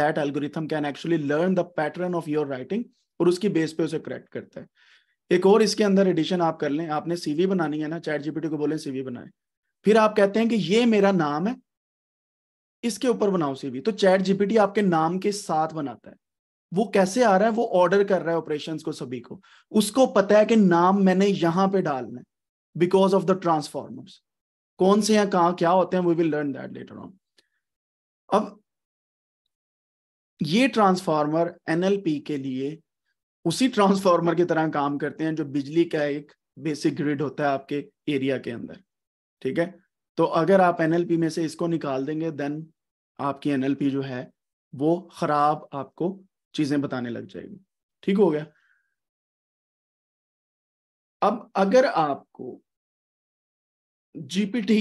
that algorithm can actually learn the pattern of your writing और उसकी बेस पे उसे करेक्ट करता है एक और इसके अंदर एडिशन आप कर लें आपने सीवी बनानी है ना चैट जीपीटी को बोले सीवी बनाए फिर आप कहते हैं कि ये मेरा नाम है इसके ऊपर बनाओ सीवी तो चैट जीपीटी आपके नाम के साथ बनाता है वो कैसे आ रहा है वो ऑर्डर कर रहा है ऑपरेशंस को सभी को उसको पता है कि नाम मैंने यहां पे डालना है बिकॉज ऑफ द ट्रांसफॉर्मर्स कौन से हैं कहा क्या होते हैं we will learn that later on अब ये ट्रांसफार्मर एनएलपी के लिए उसी ट्रांसफार्मर की तरह काम करते हैं जो बिजली का एक बेसिक ग्रिड होता है आपके एरिया के अंदर ठीक है तो अगर आप एनएलपी में से इसको निकाल देंगे देन आपकी एनएलपी जो है वो खराब आपको चीजें बताने लग जाएगी ठीक हो गया अब अगर आपको जीपीटी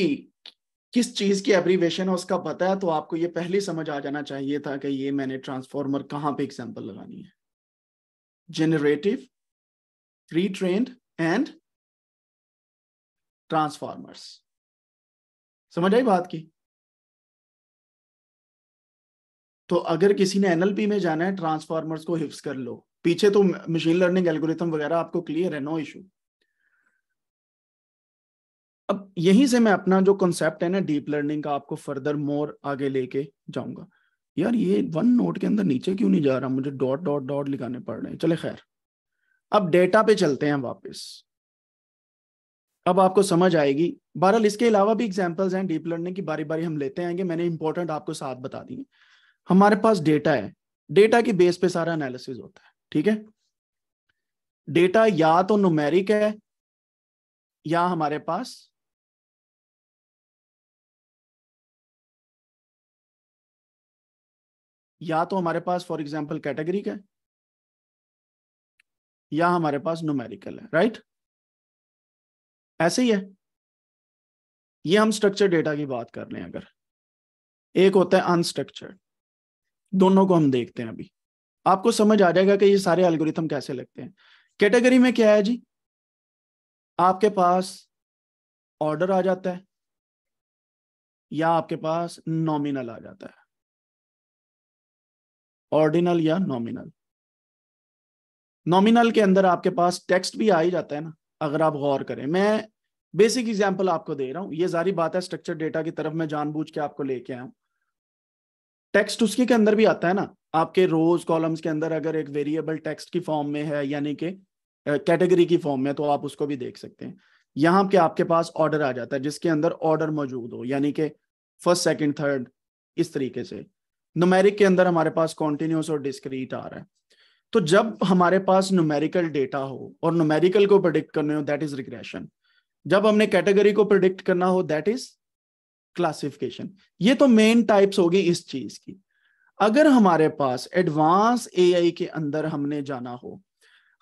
किस चीज की एब्रीवेशन है उसका पता है तो आपको ये पहले समझ आ जाना चाहिए था कि ये मैंने ट्रांसफॉर्मर कहाँ पे एग्जांपल लगानी है generative pretrained and transformers समझ आई बात की तो अगर किसी ने एनएलपी में जाना है ट्रांसफॉर्मर्स को हिफ्स कर लो पीछे तो मशीन लर्निंग एल्गोरिथम वगैरह आपको क्लियर है नो इशू अब यहीं से मैं अपना जो कॉन्सेप्ट है ना डीप लर्निंग का आपको फर्दर मोर आगे लेके जाऊंगा यार ये वन नोट के अंदर नीचे क्यों नहीं जा रहा मुझे डॉट डॉट डॉट लिखाने पड़ रहे हैं चले खैर अब डेटा पे चलते हैं वापस अब आपको समझ आएगी बहरहाल इसके अलावा भी एग्जाम्पल्स हैं डीप लर्निंग की बारी बारी हम लेते आएंगे मैंने इंपॉर्टेंट आपको साथ बता दिए हमारे पास डेटा है डेटा के बेस पे सारा एनालिसिस होता है ठीक है डेटा या तो नुमेरिक है या हमारे पास या तो हमारे पास फॉर एग्जाम्पल कैटेगरी है या हमारे पास नोमेरिकल है राइट ऐसे ही है ये हम स्ट्रक्चर डेटा की बात कर रहे हैं अगर एक होता है अनस्ट्रक्चर दोनों को हम देखते हैं अभी आपको समझ आ जाएगा कि ये सारे एल्गोरिथम कैसे लगते हैं कैटेगरी में क्या है जी आपके पास ऑर्डर आ जाता है या आपके पास नॉमिनल आ जाता है ऑर्डिनल या नॉमिनल नॉमिनल के अंदर आपके पास टेक्स्ट भी आ ही जाता है ना अगर आप गौर करें मैं बेसिक एग्जाम्पल आपको दे रहा हूँ ये सारी बात है स्ट्रक्चर डेटा की तरफ मैं जानबूझ के आपको लेके आया हूं टेक्स्ट उसके के अंदर भी आता है ना आपके रोज कॉलम्स के अंदर अगर एक वेरिएबल टेक्स्ट की फॉर्म में है यानी कि कैटेगरी की फॉर्म में तो आप उसको भी देख सकते हैं यहाँ के आपके पास ऑर्डर आ जाता है जिसके अंदर ऑर्डर मौजूद हो यानी कि फर्स्ट सेकेंड थर्ड इस तरीके से नुमेरिक के अंदर हमारे पास कॉन्टिन्यूस और डिस्क्रीट आ रहा है तो जब हमारे पास नुमेरिकल डेटा हो और नुमेरिकल को प्रिडिक्ट करने हो दैट इज रिग्रेशन जब हमने कैटेगरी को प्रोडिक्ट करना हो दैट इज क्लासिफिकेशन ये तो मेन टाइप्स होगी इस चीज की अगर हमारे पास एडवांस ए के अंदर हमने जाना हो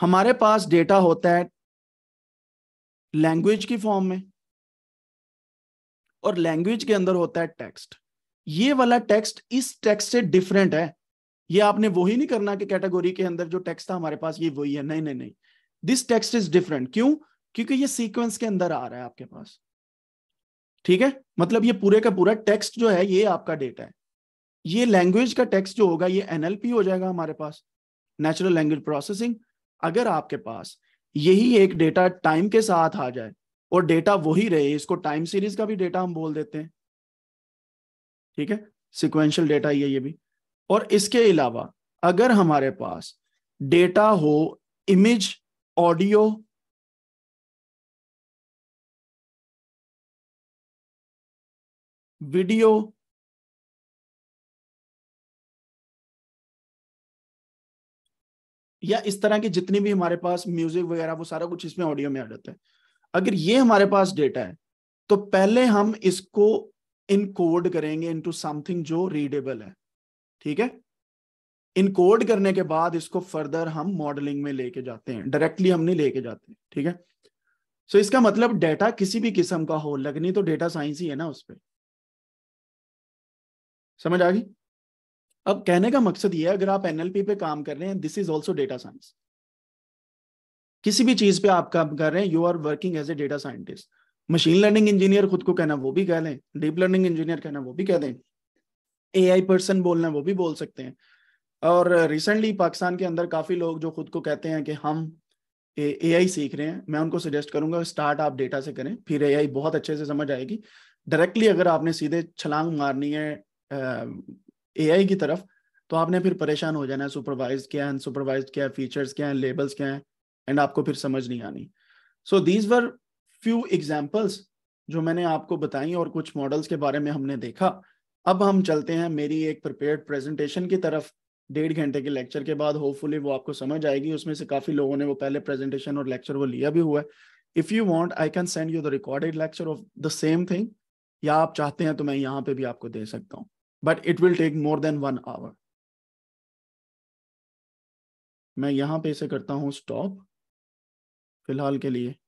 हमारे पास डेटा होता है लैंग्वेज की फॉर्म में और लैंग्वेज के अंदर होता है टेक्स्ट ये वाला टेक्स्ट इस टेक्स्ट से डिफरेंट है ये आपने वही नहीं करना कि कैटेगोरी के अंदर जो टेक्स्ट था हमारे पास ये वही है नहीं नहीं नहीं दिस टेक्स्ट इज डिफरेंट क्यों क्योंकि ये सीक्वेंस के अंदर आ रहा है आपके पास ठीक है मतलब ये पूरे का पूरा टेक्स्ट जो है ये आपका डेटा है ये लैंग्वेज का टेक्स्ट जो होगा ये एनएलपी हो जाएगा हमारे पास नेचुरल लैंग्वेज प्रोसेसिंग अगर आपके पास यही एक डेटा टाइम के साथ आ जाए और डेटा वही रहे इसको टाइम सीरीज का भी डेटा हम बोल देते हैं ठीक है सिक्वेंशियल डेटा ही है ये भी और इसके अलावा अगर हमारे पास डेटा हो इमेज ऑडियो वीडियो या इस तरह के जितनी भी हमारे पास म्यूजिक वगैरह वो सारा कुछ इसमें ऑडियो में आ जाता है अगर ये हमारे पास डेटा है तो पहले हम इसको इनकोड करेंगे इनटू समथिंग जो रीडेबल है ठीक है इनकोड करने के बाद इसको फर्दर हम मॉडलिंग में लेके जाते हैं डायरेक्टली हम नहीं लेके जाते ठीक है सो so, इसका मतलब डेटा किसी भी किस्म का हो लगनी तो डेटा साइंस ही है ना उस पर समझ आ गई अब कहने का मकसद ये है अगर आप एनएलपी पे काम कर रहे हैं this is also data science किसी भी चीज पे आप काम कर रहे हैं you are working as a data scientist machine learning engineer खुद को कहना वो भी कह लें डीप लर्निंग इंजीनियर कहना वो भी कह दें ए आई पर्सन बोलना वो भी बोल सकते हैं और रिसेंटली पाकिस्तान के अंदर काफ़ी लोग जो खुद को कहते हैं कि हम ए आई सीख रहे हैं मैं उनको सजेस्ट करूंगा स्टार्ट आप डेटा से करें फिर ए आई बहुत अच्छे से समझ आएगी डायरेक्टली अगर आपने सीधे छलांग मारनी है ए आई की तरफ तो आपने फिर परेशान हो जाना है सुपरवाइज क्या है अनसुपरवाइज क्या है फीचर्स क्या है लेबल्स क्या है एंड आपको फिर समझ नहीं आनी so these were few examples जो मैंने आपको बताई और कुछ मॉडल्स के बारे में हमने देखा अब हम चलते हैं मेरी एक प्रिपेयर्ड प्रेजेंटेशन की तरफ डेढ़ घंटे के लेक्चर के बाद होपफुली वो आपको समझ आएगी उसमें से काफी लोगों ने वो पहले प्रेजेंटेशन और लेक्चर वो लिया भी हुआ है if you want I can send you the recorded lecture of the same thing या आप चाहते हैं तो मैं यहाँ पे भी आपको दे सकता हूँ but it will take more than one hour मैं यहाँ पे इसे करता हूँ स्टॉप फिलहाल के लिए